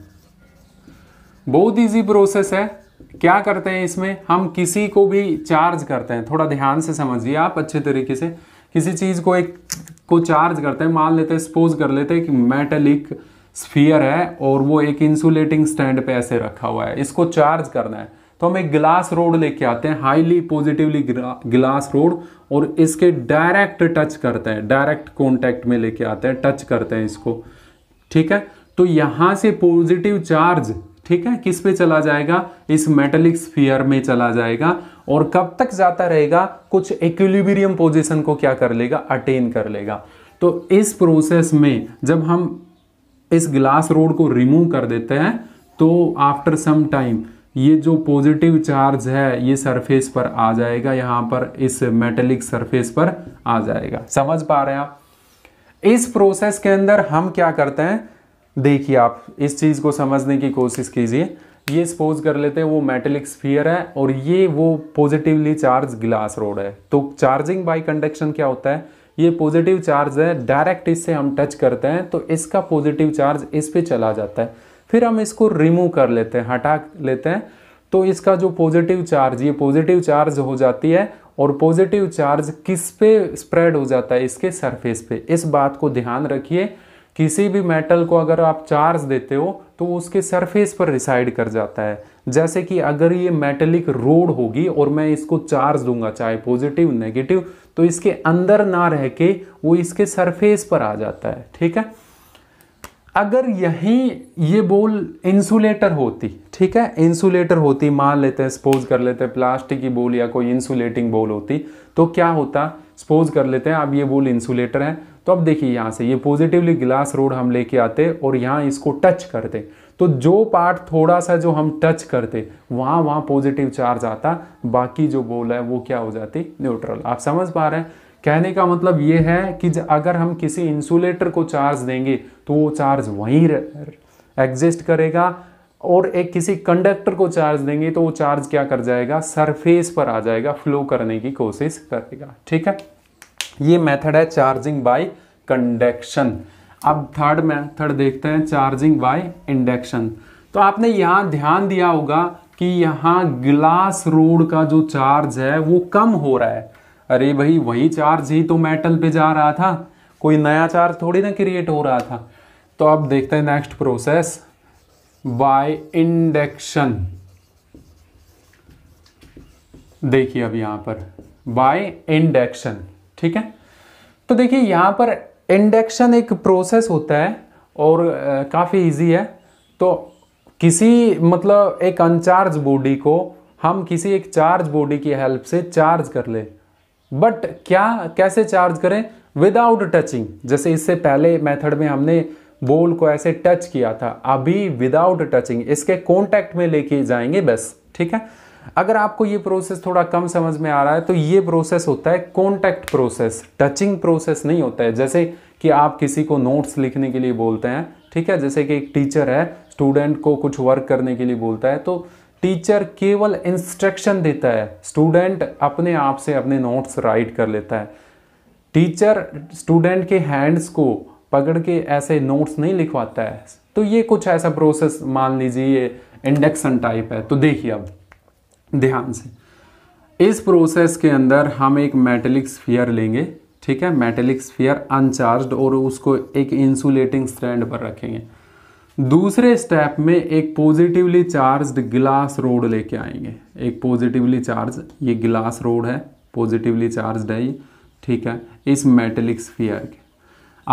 बहुत इजी प्रोसेस है क्या करते हैं इसमें हम किसी को भी चार्ज करते हैं थोड़ा ध्यान से समझिए आप अच्छे तरीके से किसी चीज़ को एक को चार्ज करते हैं मान लेते हैं सपोज कर लेते हैं कि मेटेलिक स्फीयर है और वो एक इंसुलेटिंग स्टैंड पे ऐसे रखा हुआ है इसको चार्ज करना है तो हम एक ग्लास रोड लेके आते हैं हाईली पॉजिटिवली ग्लास रोड और इसके डायरेक्ट टच करते हैं डायरेक्ट कॉन्टैक्ट में लेके आते हैं टच करते हैं इसको ठीक है तो यहां से पॉजिटिव चार्ज ठीक है किस पे चला जाएगा इस मेटेलिक स्फीयर में चला जाएगा और कब तक जाता रहेगा कुछ इक्विलिब्रियम पोजीशन को क्या कर लेगा अटेन कर लेगा तो इस प्रोसेस में जब हम इस ग्लास रोड को रिमूव कर देते हैं तो आफ्टर सम टाइम ये जो पॉजिटिव चार्ज है ये सरफेस पर आ जाएगा यहाँ पर इस मेटेलिक सरफेस पर आ जाएगा समझ पा रहे हैं आप इस प्रोसेस के अंदर हम क्या करते हैं देखिए आप इस चीज़ को समझने की कोशिश कीजिए ये सपोज कर लेते हैं वो मेटेलिक स्फीयर है और ये वो पॉजिटिवली चार्ज ग्लास रोड है तो चार्जिंग बाई कंडक्शन क्या होता है ये पॉजिटिव चार्ज है डायरेक्ट इससे हम टच करते हैं तो इसका पॉजिटिव चार्ज इस पर चला जाता है फिर हम इसको रिमूव कर लेते हैं हटा लेते हैं तो इसका जो पॉजिटिव चार्ज ये पॉजिटिव चार्ज हो जाती है और पॉजिटिव चार्ज किस पे स्प्रेड हो जाता है इसके सरफेस पे इस बात को ध्यान रखिए किसी भी मेटल को अगर आप चार्ज देते हो तो वो उसके सरफेस पर रिसाइड कर जाता है जैसे कि अगर ये मेटेलिक रोड होगी और मैं इसको चार्ज दूंगा चाहे पॉजिटिव नेगेटिव तो इसके अंदर ना रह के वो इसके सरफेस पर आ जाता है ठीक है अगर यही ये बोल इंसुलेटर होती ठीक है इंसुलेटर होती मान लेते हैं सपोज कर लेते हैं प्लास्टिक की बोल या कोई इंसुलेटिंग बोल होती तो क्या होता सपोज कर लेते हैं अब ये बोल इंसुलेटर है तो अब देखिए यहाँ से ये पॉजिटिवली ग्लास रोड हम लेके आते और यहाँ इसको टच करते तो जो पार्ट थोड़ा सा जो हम टच करते वहाँ वहाँ पॉजिटिव चार्ज आता बाकी जो बोल है वो क्या हो जाती न्यूट्रल आप समझ पा रहे हैं कहने का मतलब ये है कि अगर हम किसी इंसुलेटर को चार्ज देंगे तो वो चार्ज वहीं एग्जिस्ट करेगा और एक किसी कंडक्टर को चार्ज देंगे तो वो चार्ज क्या कर जाएगा सरफेस पर आ जाएगा फ्लो करने की कोशिश करेगा ठीक है ये मेथड है चार्जिंग बाय कंडक्शन अब थर्ड मेथड देखते हैं चार्जिंग बाय इंडक्शन तो आपने यहाँ ध्यान दिया होगा कि यहाँ ग्लास रोड का जो चार्ज है वो कम हो रहा है अरे भाई वही चार्ज ही तो मेटल पे जा रहा था कोई नया चार्ज थोड़ी ना क्रिएट हो रहा था तो अब देखते हैं नेक्स्ट प्रोसेस बाय इंडक्शन देखिए अब यहां पर बाय इंडक्शन ठीक है तो देखिए यहाँ पर इंडक्शन एक प्रोसेस होता है और काफ़ी इजी है तो किसी मतलब एक अनचार्ज बॉडी को हम किसी एक चार्ज बॉडी की हेल्प से चार्ज कर ले बट क्या कैसे चार्ज करें विदाउट टचिंग जैसे इससे पहले मेथड में हमने बोल को ऐसे टच किया था अभी विदाउट टचिंग इसके कॉन्टैक्ट में लेके जाएंगे बस ठीक है अगर आपको ये प्रोसेस थोड़ा कम समझ में आ रहा है तो ये प्रोसेस होता है कॉन्टैक्ट प्रोसेस टचिंग प्रोसेस नहीं होता है जैसे कि आप किसी को नोट्स लिखने के लिए बोलते हैं ठीक है जैसे कि एक टीचर है स्टूडेंट को कुछ वर्क करने के लिए बोलता है तो टीचर केवल इंस्ट्रक्शन देता है स्टूडेंट अपने आप से अपने नोट्स राइट कर लेता है टीचर स्टूडेंट के हैंड्स को पकड़ के ऐसे नोट्स नहीं लिखवाता है तो ये कुछ ऐसा प्रोसेस मान लीजिए ये इंडक्शन टाइप है तो देखिए अब ध्यान से इस प्रोसेस के अंदर हम एक मेटेलिक स्फीयर लेंगे ठीक है मेटेलिक स्फीयर अनचार्ज और उसको एक इंसुलेटिंग स्टैंड पर रखेंगे दूसरे स्टेप में एक पॉजिटिवली चार्ज्ड ग्लास रोड लेके आएंगे एक पॉजिटिवली चार्ज ये ग्लास रोड है पॉजिटिवली चार्ज है ये ठीक है इस मेटेलिक स्फीयर के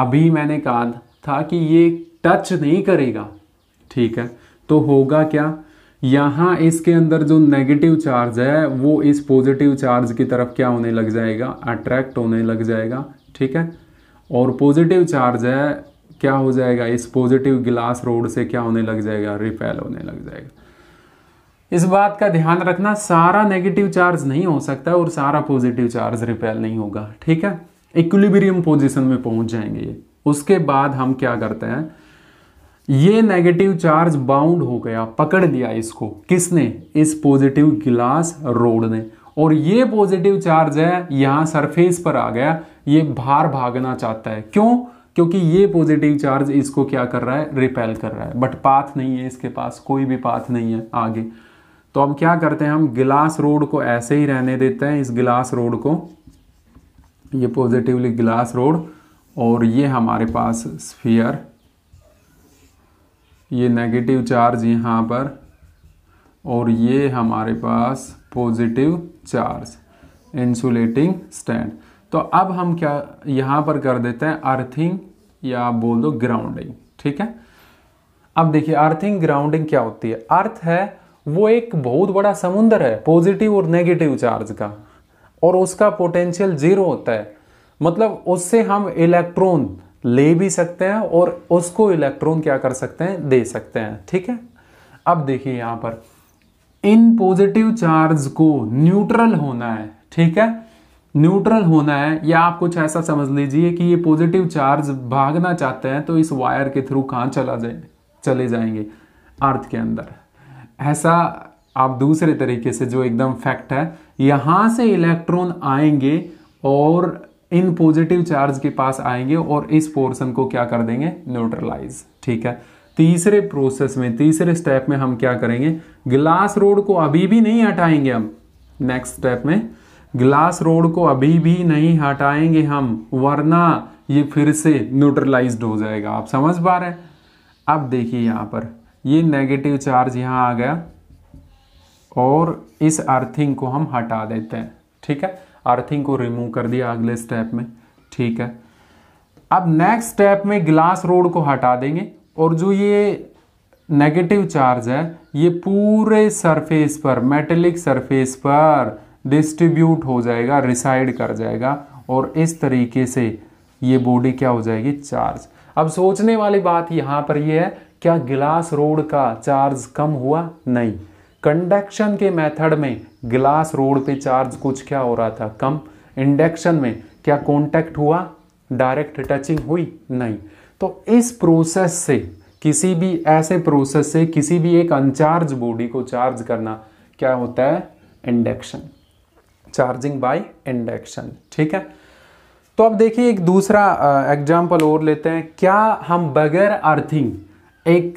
अभी मैंने कहा था कि ये टच नहीं करेगा ठीक है तो होगा क्या यहाँ इसके अंदर जो नेगेटिव चार्ज है वो इस पॉजिटिव चार्ज की तरफ क्या होने लग जाएगा अट्रैक्ट होने लग जाएगा ठीक है और पॉजिटिव चार्ज है क्या हो जाएगा इस पॉजिटिव गिलास रोड से क्या होने लग जाएगा रिपेल होने लग जाएगा इस बात का ध्यान रखना सारा नेगेटिव चार्ज नहीं हो सकता और सारा पॉजिटिव चार्ज रिपेल नहीं होगा ठीक है इक्विलिब्रियम पोजिशन में पहुंच जाएंगे ये उसके बाद हम क्या करते हैं ये नेगेटिव चार्ज बाउंड हो गया पकड़ लिया इसको किसने इस पॉजिटिव गिलास रोड ने और ये पॉजिटिव चार्ज है यहां सरफेस पर आ गया ये बाहर भागना चाहता है क्यों क्योंकि ये पॉजिटिव चार्ज इसको क्या कर रहा है रिपेल कर रहा है बट पाथ नहीं है इसके पास कोई भी पाथ नहीं है आगे तो हम क्या करते हैं हम गिलास रोड को ऐसे ही रहने देते हैं इस गिलास रोड को ये पॉजिटिवली गिलास रोड और ये हमारे पास स्फीयर ये नेगेटिव चार्ज यहाँ पर और ये हमारे पास पॉजिटिव चार्ज इंसुलेटिंग स्टैंड तो अब हम क्या यहाँ पर कर देते हैं अर्थिंग या आप बोल दो ग्राउंडिंग ठीक है अब देखिए अर्थिंग ग्राउंडिंग क्या होती है अर्थ है वो एक बहुत बड़ा समुंदर है पॉजिटिव और नेगेटिव चार्ज का और उसका पोटेंशियल जीरो होता है मतलब उससे हम इलेक्ट्रॉन ले भी सकते हैं और उसको इलेक्ट्रॉन क्या कर सकते हैं दे सकते हैं ठीक है अब देखिए यहां पर इन पॉजिटिव चार्ज को न्यूट्रल होना है ठीक है न्यूट्रल होना है या आप कुछ ऐसा समझ लीजिए कि ये पॉजिटिव चार्ज भागना चाहते हैं तो इस वायर के थ्रू कहां चला जाए चले जाएंगे अर्थ के अंदर ऐसा आप दूसरे तरीके से जो एकदम फैक्ट है यहां से इलेक्ट्रॉन आएंगे और इन पॉजिटिव चार्ज के पास आएंगे और इस पोर्शन को क्या कर देंगे न्यूट्रलाइज ठीक है तीसरे प्रोसेस में तीसरे स्टेप में हम क्या करेंगे ग्लास रोड को अभी भी नहीं हटाएंगे हम नेक्स्ट स्टेप में ग्लास रोड को अभी भी नहीं हटाएंगे हम वरना ये फिर से न्यूट्रलाइज हो जाएगा आप समझ पा रहे हैं अब देखिए यहां पर ये नेगेटिव चार्ज यहां आ गया और इस अर्थिंग को हम हटा देते हैं ठीक है अर्थिंग को रिमूव कर दिया अगले स्टेप में ठीक है अब नेक्स्ट स्टेप में ग्लास रोड को हटा देंगे और जो ये नेगेटिव चार्ज है ये पूरे सरफेस पर मेटेलिक सरफेस पर डिस्ट्रीब्यूट हो जाएगा रिसाइड कर जाएगा और इस तरीके से ये बॉडी क्या हो जाएगी चार्ज अब सोचने वाली बात यहाँ पर यह है क्या ग्लास रोड का चार्ज कम हुआ नहीं कंडक्शन के मेथड में ग्लास रोड पे चार्ज कुछ क्या हो रहा था कम इंडक्शन में क्या कॉन्टैक्ट हुआ डायरेक्ट टचिंग हुई नहीं तो इस प्रोसेस से किसी भी ऐसे प्रोसेस से किसी भी एक अनचार्ज बॉडी को चार्ज करना क्या होता है इंडक्शन चार्जिंग बाय इंडक्शन ठीक है तो अब देखिए एक दूसरा एग्जाम्पल और लेते हैं क्या हम बगैर अर्थिंग एक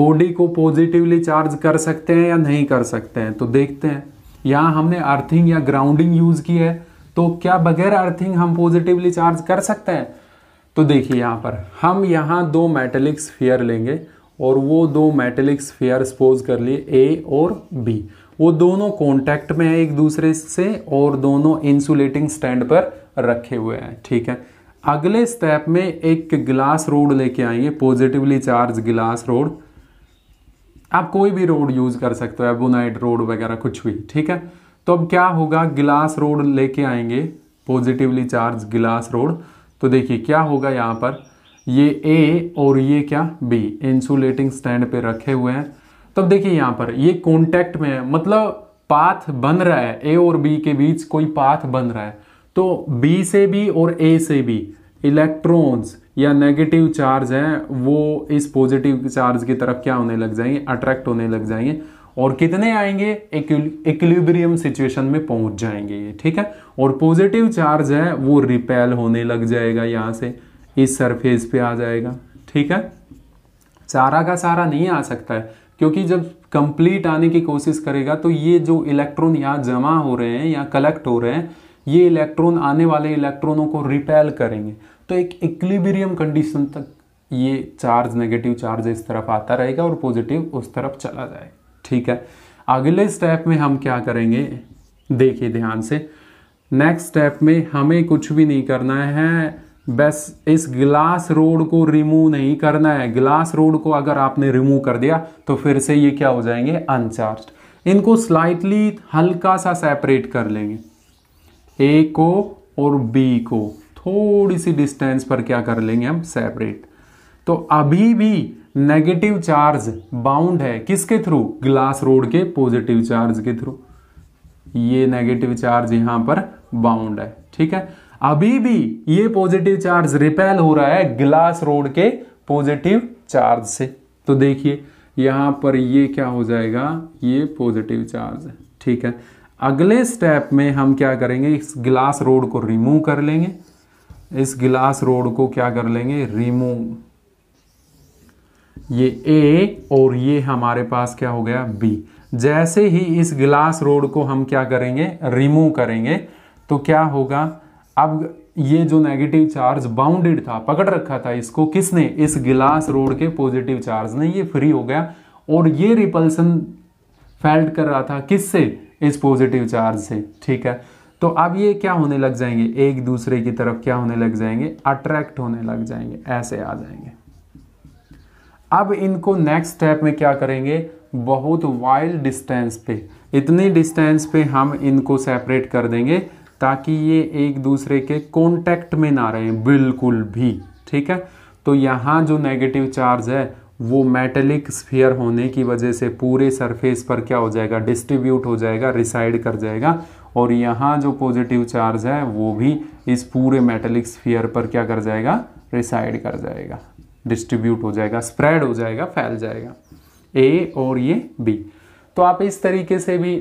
बॉडी को पॉजिटिवली चार्ज कर सकते हैं या नहीं कर सकते हैं तो देखते हैं यहाँ हमने अर्थिंग या ग्राउंडिंग यूज की है तो क्या बगैर अर्थिंग हम पॉजिटिवली चार्ज कर सकते हैं तो देखिए यहाँ पर हम यहाँ दो मेटेलिक स्फीयर लेंगे और वो दो मेटेलिक स्फीयर सपोज कर लिए ए और बी वो दोनों कॉन्टैक्ट में है एक दूसरे से और दोनों इंसुलेटिंग स्टैंड पर रखे हुए हैं ठीक है अगले स्टेप में एक ग्लास रोड लेके आएंगे पॉजिटिवली चार्ज ग्लास रोड आप कोई भी रोड यूज़ कर सकते हो एबोनाइट रोड वगैरह कुछ भी ठीक है तो अब क्या होगा गिलास रोड लेके आएंगे पॉजिटिवली चार्ज गिलास रोड तो देखिए क्या होगा यहाँ पर ये ए और ये क्या बी इंसुलेटिंग स्टैंड पे रखे हुए हैं तब तो देखिए यहाँ पर ये कॉन्टैक्ट में है मतलब पाथ बन रहा है ए और बी के बीच कोई पाथ बन रहा है तो बी से भी और ए से भी इलेक्ट्रॉन्स या नेगेटिव चार्ज है वो इस पॉजिटिव चार्ज की तरफ क्या होने लग जाएंगे अट्रैक्ट होने लग जाएंगे और कितने आएंगे इक्विलिब्रियम सिचुएशन में पहुंच जाएंगे ये ठीक है और पॉजिटिव चार्ज है वो रिपेल होने लग जाएगा यहाँ से इस सरफेस पे आ जाएगा ठीक है सारा का सारा नहीं आ सकता है क्योंकि जब कंप्लीट आने की कोशिश करेगा तो ये जो इलेक्ट्रॉन यहाँ जमा हो रहे हैं या कलेक्ट हो रहे हैं ये इलेक्ट्रॉन आने वाले इलेक्ट्रॉनों को रिपेल करेंगे तो एक इक्विलिब्रियम कंडीशन तक ये चार्ज नेगेटिव चार्ज इस तरफ आता रहेगा और पॉजिटिव उस तरफ चला जाए ठीक है अगले स्टेप में हम क्या करेंगे देखिए ध्यान से नेक्स्ट स्टेप में हमें कुछ भी नहीं करना है बस इस ग्लास रोड को रिमूव नहीं करना है ग्लास रोड को अगर आपने रिमूव कर दिया तो फिर से ये क्या हो जाएंगे अनचार्ज इनको स्लाइटली हल्का सा सेपरेट कर लेंगे ए को और बी को थोड़ी सी डिस्टेंस पर क्या कर लेंगे हम सेपरेट तो अभी भी नेगेटिव चार्ज बाउंड है किसके थ्रू ग्लास रोड के पॉजिटिव चार्ज के थ्रू ये नेगेटिव चार्ज यहां पर बाउंड है ठीक है अभी भी ये पॉजिटिव चार्ज रिपेल हो रहा है ग्लास रोड के पॉजिटिव चार्ज से तो देखिए यहां पर ये क्या हो जाएगा ये पॉजिटिव चार्ज है ठीक है अगले स्टेप में हम क्या करेंगे इस ग्लास रोड को रिमूव कर लेंगे इस गिलास रोड को क्या कर लेंगे रिमूव ये ए और ये हमारे पास क्या हो गया बी जैसे ही इस गिलास रोड को हम क्या करेंगे रिमूव करेंगे तो क्या होगा अब ये जो नेगेटिव चार्ज बाउंडेड था पकड़ रखा था इसको किसने इस गिलास रोड के पॉजिटिव चार्ज ने ये फ्री हो गया और ये रिपल्सन फेल्ट कर रहा था किससे इस पॉजिटिव चार्ज से ठीक है तो अब ये क्या होने लग जाएंगे एक दूसरे की तरफ क्या होने लग जाएंगे अट्रैक्ट होने लग जाएंगे ऐसे आ जाएंगे अब इनको नेक्स्ट स्टेप में क्या करेंगे बहुत वाइल्ड डिस्टेंस पे इतनी डिस्टेंस पे हम इनको सेपरेट कर देंगे ताकि ये एक दूसरे के कॉन्टेक्ट में ना रहें बिल्कुल भी ठीक है तो यहाँ जो नेगेटिव चार्ज है वो मेटेलिक स्फीयर होने की वजह से पूरे सरफेस पर क्या हो जाएगा डिस्ट्रीब्यूट हो जाएगा रिसाइड कर जाएगा और यहाँ जो पॉजिटिव चार्ज है वो भी इस पूरे मेटेलिक स्फीयर पर क्या कर जाएगा रिसाइड कर जाएगा डिस्ट्रीब्यूट हो जाएगा स्प्रेड हो जाएगा फैल जाएगा ए और ये बी तो आप इस तरीके से भी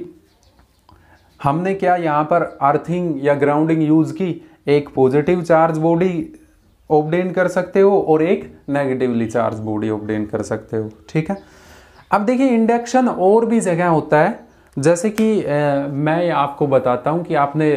हमने क्या यहाँ पर अर्थिंग या ग्राउंडिंग यूज की एक पॉजिटिव चार्ज बॉडी ऑपडेन कर सकते हो और एक नेगेटिवली चार्ज बॉडी ऑपडेन कर सकते हो ठीक है अब देखिए इंडक्शन और भी जगह होता है जैसे कि मैं आपको बताता हूँ कि आपने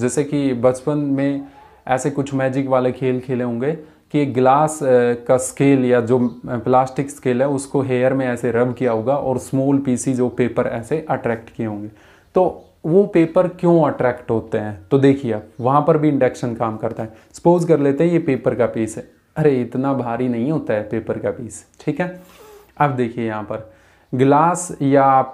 जैसे कि बचपन में ऐसे कुछ मैजिक वाले खेल खेले होंगे कि ग्लास का स्केल या जो प्लास्टिक स्केल है उसको हेयर में ऐसे रब किया होगा और स्मॉल पीसी जो पेपर ऐसे अट्रैक्ट किए होंगे तो वो पेपर क्यों अट्रैक्ट होते हैं तो देखिए आप वहाँ पर भी इंडक्शन काम करता है सपोज कर लेते हैं ये पेपर का पीस है अरे इतना भारी नहीं होता है पेपर का पीस ठीक है अब देखिए यहाँ पर ग्लास या आप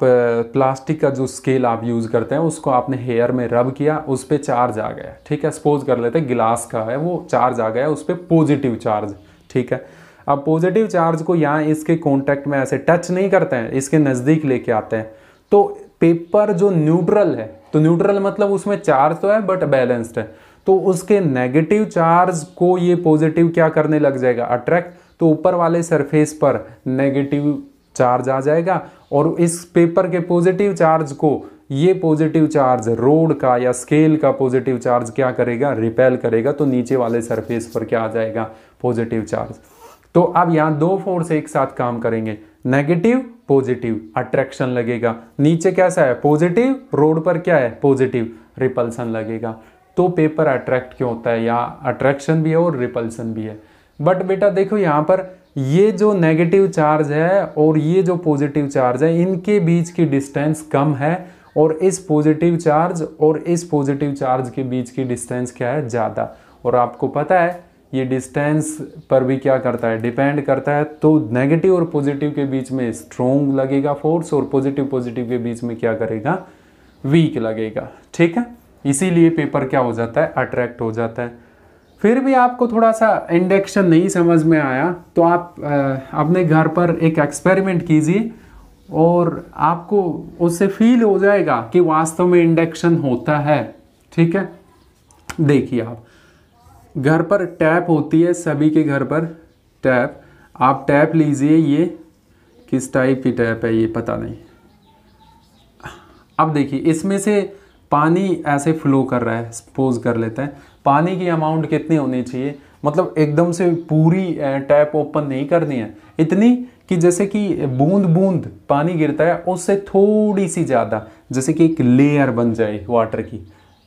प्लास्टिक का जो स्केल आप यूज़ करते हैं उसको आपने हेयर में रब किया उस पर चार्ज आ गया ठीक है सपोज कर लेते हैं ग्लास का है वो चार्ज आ गया उस पर पॉजिटिव चार्ज ठीक है अब पॉजिटिव चार्ज को यहाँ इसके कॉन्टैक्ट में ऐसे टच नहीं करते हैं इसके नज़दीक लेके आते हैं तो पेपर जो न्यूट्रल है तो न्यूट्रल मतलब उसमें चार्ज तो है बट बैलेंस्ड है तो उसके नेगेटिव चार्ज को ये पॉजिटिव क्या करने लग जाएगा अट्रैक्ट तो ऊपर वाले सरफेस पर नेगेटिव चार्ज आ जाएगा और इस पेपर के पॉजिटिव चार्ज को ये पॉजिटिव चार्ज रोड का या स्केल का पॉजिटिव चार्ज क्या करेगा रिपेल करेगा तो नीचे वाले सरफेस पर क्या आ जाएगा पॉजिटिव चार्ज तो अब यहाँ दो फोर्स एक साथ काम करेंगे नेगेटिव पॉजिटिव अट्रैक्शन लगेगा नीचे कैसा है पॉजिटिव रोड पर क्या है पॉजिटिव रिपल्सन लगेगा तो पेपर अट्रैक्ट क्यों होता है या अट्रैक्शन भी है और रिपल्सन भी है बट बेटा देखो यहाँ पर ये जो नेगेटिव चार्ज है और ये जो पॉजिटिव चार्ज है इनके बीच की डिस्टेंस कम है और इस पॉजिटिव चार्ज और इस पॉजिटिव चार्ज के बीच की डिस्टेंस क्या है ज़्यादा और आपको पता है ये डिस्टेंस पर भी क्या करता है डिपेंड करता है तो नेगेटिव और पॉजिटिव के बीच में स्ट्रोंग लगेगा फोर्स और पॉजिटिव पॉजिटिव के बीच में क्या करेगा वीक लगेगा ठीक है इसीलिए पेपर क्या हो जाता है अट्रैक्ट हो जाता है फिर भी आपको थोड़ा सा इंडक्शन नहीं समझ में आया तो आप अपने घर पर एक एक्सपेरिमेंट कीजिए और आपको उससे फील हो जाएगा कि वास्तव में इंडक्शन होता है ठीक है देखिए आप घर पर टैप होती है सभी के घर पर टैप आप टैप लीजिए ये किस टाइप की टैप है ये पता नहीं अब देखिए इसमें से पानी ऐसे फ्लो कर रहा है सपोज कर लेते हैं पानी की अमाउंट कितनी होनी चाहिए मतलब एकदम से पूरी टैप ओपन नहीं करनी है इतनी कि जैसे कि बूंद बूंद पानी गिरता है उससे थोड़ी सी ज़्यादा जैसे कि एक लेयर बन जाए वाटर की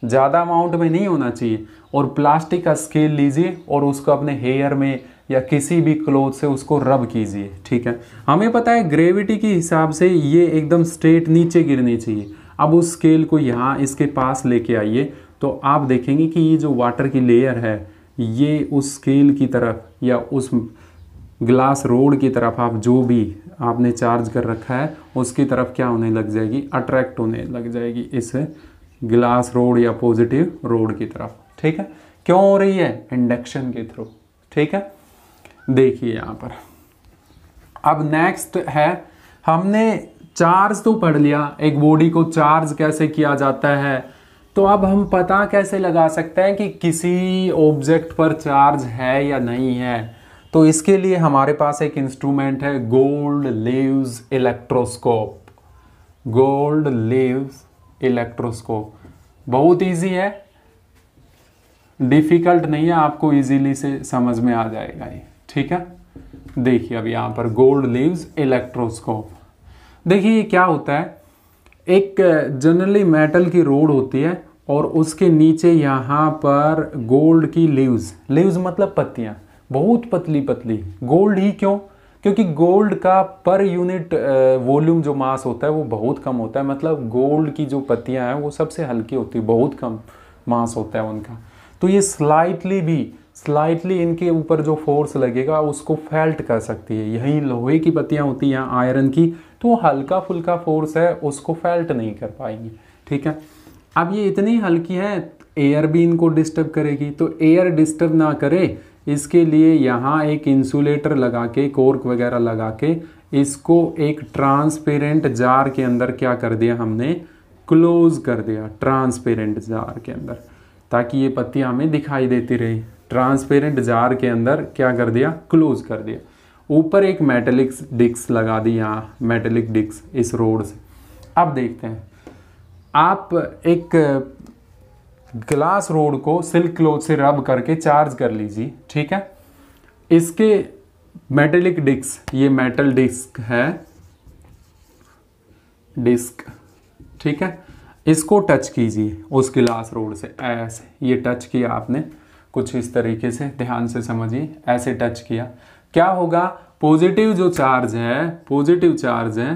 ज़्यादा अमाउंट में नहीं होना चाहिए और प्लास्टिक का स्केल लीजिए और उसको अपने हेयर में या किसी भी क्लोथ से उसको रब कीजिए ठीक है हमें पता है ग्रेविटी के हिसाब से ये एकदम स्ट्रेट नीचे गिरनी चाहिए अब उस स्केल को यहाँ इसके पास लेके आइए तो आप देखेंगे कि ये जो वाटर की लेयर है ये उस स्केल की तरफ या उस ग्लास रोड की तरफ आप जो भी आपने चार्ज कर रखा है उसकी तरफ क्या होने लग जाएगी अट्रैक्ट होने लग जाएगी इस ग्लास रोड या पॉजिटिव रोड की तरफ ठीक है क्यों हो रही है इंडक्शन के थ्रू ठीक है देखिए यहाँ पर अब नेक्स्ट है हमने चार्ज तो पढ़ लिया एक बॉडी को चार्ज कैसे किया जाता है तो अब हम पता कैसे लगा सकते हैं कि किसी ऑब्जेक्ट पर चार्ज है या नहीं है तो इसके लिए हमारे पास एक इंस्ट्रूमेंट है gold leaves electroscope gold leaves electroscope बहुत इजी है डिफिकल्ट नहीं है आपको इजीली से समझ में आ जाएगा ये ठीक है देखिए अब यहां पर गोल्ड लीव्स इलेक्ट्रोस्कोप देखिए ये क्या होता है एक जनरली मेटल की रोड होती है और उसके नीचे यहाँ पर गोल्ड की लीव्स लीव्स मतलब पत्तियाँ बहुत पतली पतली गोल्ड ही क्यों क्योंकि गोल्ड का पर यूनिट वॉल्यूम जो मास होता है वो बहुत कम होता है मतलब गोल्ड की जो पत्तियाँ हैं वो सबसे हल्की होती है बहुत कम मास होता है उनका तो ये स्लाइटली भी स्लाइटली इनके ऊपर जो फोर्स लगेगा उसको फेल्ट कर सकती है यही लोहे की पत्तियाँ होती हैं आयरन की तो हल्का फुल्का फोर्स है उसको फेल्ट नहीं कर पाएंगे ठीक है अब ये इतनी हल्की है एयर भी इनको डिस्टर्ब करेगी तो एयर डिस्टर्ब ना करे इसके लिए यहाँ एक इंसुलेटर लगा के कोर्क वगैरह लगा के इसको एक ट्रांसपेरेंट जार के अंदर क्या कर दिया हमने क्लोज कर दिया ट्रांसपेरेंट जार के अंदर ताकि ये पत्तियाँ हमें दिखाई देती रही ट्रांसपेरेंट जार के अंदर क्या कर दिया क्लोज कर दिया ऊपर एक मेटेलिक डिक्स लगा दी यहाँ मेटेलिक डिक्स इस रोड से अब देखते हैं आप एक ग्लास रोड को सिल्क क्लोथ से रब करके चार्ज कर लीजिए ठीक है इसके मेटेलिक डिस्क ये मेटल डिस्क है डिस्क ठीक है इसको टच कीजिए उस गिलास रोड से ऐसे ये टच किया आपने कुछ इस तरीके से ध्यान से समझिए ऐसे टच किया क्या होगा पॉजिटिव जो चार्ज है पॉजिटिव चार्ज है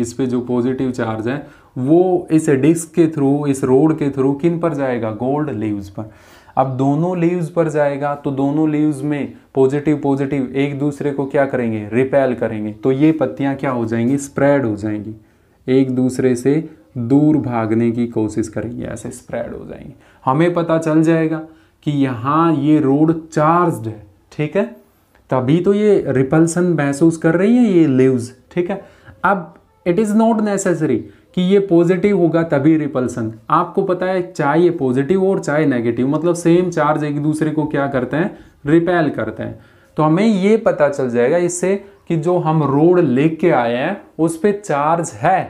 इस पे जो पॉजिटिव चार्ज है वो इस डिस्क के थ्रू इस रोड के थ्रू किन पर जाएगा गोल्ड लीव्स पर अब दोनों लीव्स पर जाएगा तो दोनों लीव्स में पॉजिटिव पॉजिटिव एक दूसरे को क्या करेंगे रिपेल करेंगे तो ये पत्तियां क्या हो जाएंगी स्प्रेड हो जाएंगी एक दूसरे से दूर भागने की कोशिश करेंगे ऐसे स्प्रेड हो जाएंगे हमें पता चल जाएगा कि यहाँ ये रोड चार्ज्ड है ठीक है तभी तो, तो ये रिपल्सन महसूस कर रही है ये लिव्स ठीक है अब इट इज़ नॉट नेसेसरी कि ये पॉजिटिव होगा तभी रिपल्सन आपको पता है चाहे ये पॉजिटिव और चाहे नेगेटिव मतलब सेम चार्ज एक दूसरे को क्या करते हैं रिपेल करते हैं तो हमें ये पता चल जाएगा इससे कि जो हम रोड लेके आए हैं उस पर चार्ज है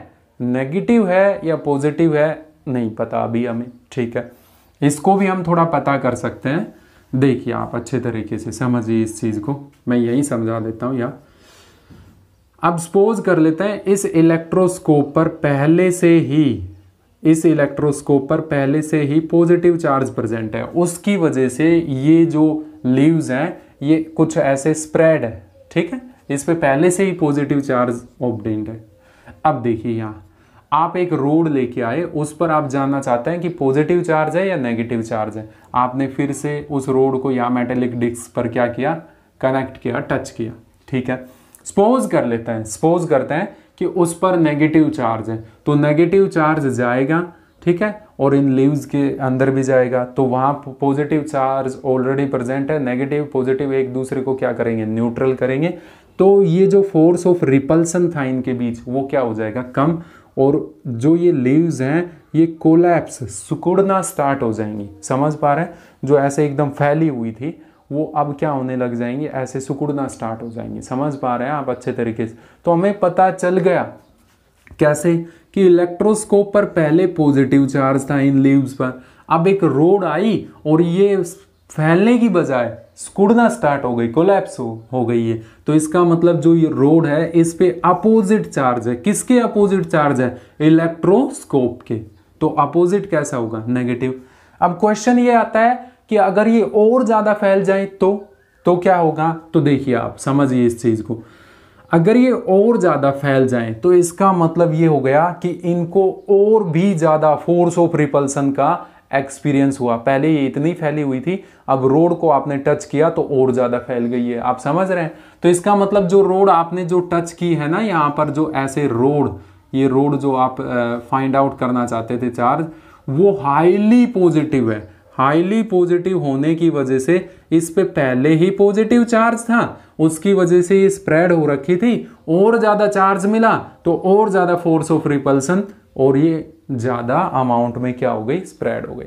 नेगेटिव है या पॉजिटिव है नहीं पता अभी हमें ठीक है इसको भी हम थोड़ा पता कर सकते हैं देखिए आप अच्छे तरीके से समझिए इस चीज़ को मैं यही समझा देता हूं या अब सपोज कर लेते हैं इस इलेक्ट्रोस्कोप पर पहले से ही इस इलेक्ट्रोस्कोप पर पहले से ही पॉजिटिव चार्ज प्रेजेंट है उसकी वजह से ये जो लीव्स हैं ये कुछ ऐसे स्प्रेड है ठीक है इस पर पहले से ही पॉजिटिव चार्ज ऑबडेंट है अब देखिए यहाँ आप एक रोड लेके आए उस पर आप जानना चाहते हैं कि पॉजिटिव चार्ज है या नेगेटिव चार्ज है आपने फिर से उस रोड को या मेटेलिक डिस्क पर क्या किया कनेक्ट किया टच किया ठीक है सपोज कर लेते हैं सपोज करते हैं कि उस पर नेगेटिव चार्ज है तो नेगेटिव चार्ज जाएगा ठीक है और इन लीव्स के अंदर भी जाएगा तो वहाँ पॉजिटिव चार्ज ऑलरेडी प्रेजेंट है नेगेटिव पॉजिटिव एक दूसरे को क्या करेंगे न्यूट्रल करेंगे तो ये जो फोर्स ऑफ रिपल्सन था इनके बीच वो क्या हो जाएगा कम और जो ये लीव्स हैं ये कोलैप्स सुकुड़ना स्टार्ट हो जाएंगी समझ पा रहे हैं जो ऐसे एकदम फैली हुई थी वो अब क्या होने लग जाएंगे ऐसे सुकुड़ना स्टार्ट हो जाएंगे समझ पा रहे हैं आप अच्छे तरीके से तो हमें पता चल गया कैसे कि इलेक्ट्रोस्कोप पर पहले पॉजिटिव चार्ज था इन लीव्स पर अब एक रोड आई और ये फैलने की बजाय स्कुड़ना स्टार्ट हो गई कोलैप्स हो हो गई है तो इसका मतलब जो ये रोड है इस पे अपोजिट चार्ज है किसके अपोजिट चार्ज है इलेक्ट्रोस्कोप के तो अपोजिट कैसा होगा नेगेटिव अब क्वेश्चन ये आता है कि अगर ये और ज़्यादा फैल जाए तो तो क्या होगा तो देखिए आप समझिए इस चीज़ को अगर ये और ज़्यादा फैल जाए तो इसका मतलब ये हो गया कि इनको और भी ज़्यादा फोर्स ऑफ रिपल्सन का एक्सपीरियंस हुआ पहले ये इतनी फैली हुई थी अब रोड को आपने टच किया तो और ज़्यादा फैल गई है आप समझ रहे हैं तो इसका मतलब जो रोड आपने जो टच की है ना यहाँ पर जो ऐसे रोड ये रोड जो आप फाइंड आउट करना चाहते थे चार्ज वो हाईली पॉजिटिव है हाईली पॉजिटिव होने की वजह से इस पे पहले ही पॉजिटिव चार्ज था उसकी वजह से ये स्प्रेड हो रखी थी और ज़्यादा चार्ज मिला तो और ज़्यादा फोर्स ऑफ रिपल्सन और ये ज़्यादा अमाउंट में क्या हो गई स्प्रेड हो गई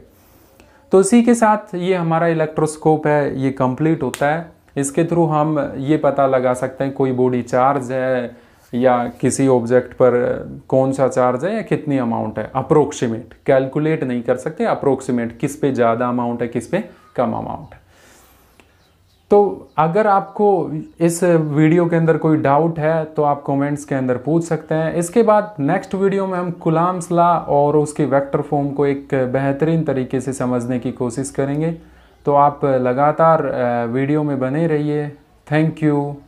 तो इसी के साथ ये हमारा इलेक्ट्रोस्कोप है ये कंप्लीट होता है इसके थ्रू हम ये पता लगा सकते हैं कोई बॉडी चार्ज है या किसी ऑब्जेक्ट पर कौन सा चार्ज है या कितनी अमाउंट है अप्रोक्सीमेट कैलकुलेट नहीं कर सकते अप्रोक्सीमेट किस पे ज़्यादा अमाउंट है किस पे कम अमाउंट है तो अगर आपको इस वीडियो के अंदर कोई डाउट है तो आप कमेंट्स के अंदर पूछ सकते हैं इसके बाद नेक्स्ट वीडियो में हम गुलाम ला और उसके वेक्टर फॉर्म को एक बेहतरीन तरीके से समझने की कोशिश करेंगे तो आप लगातार वीडियो में बने रहिए थैंक यू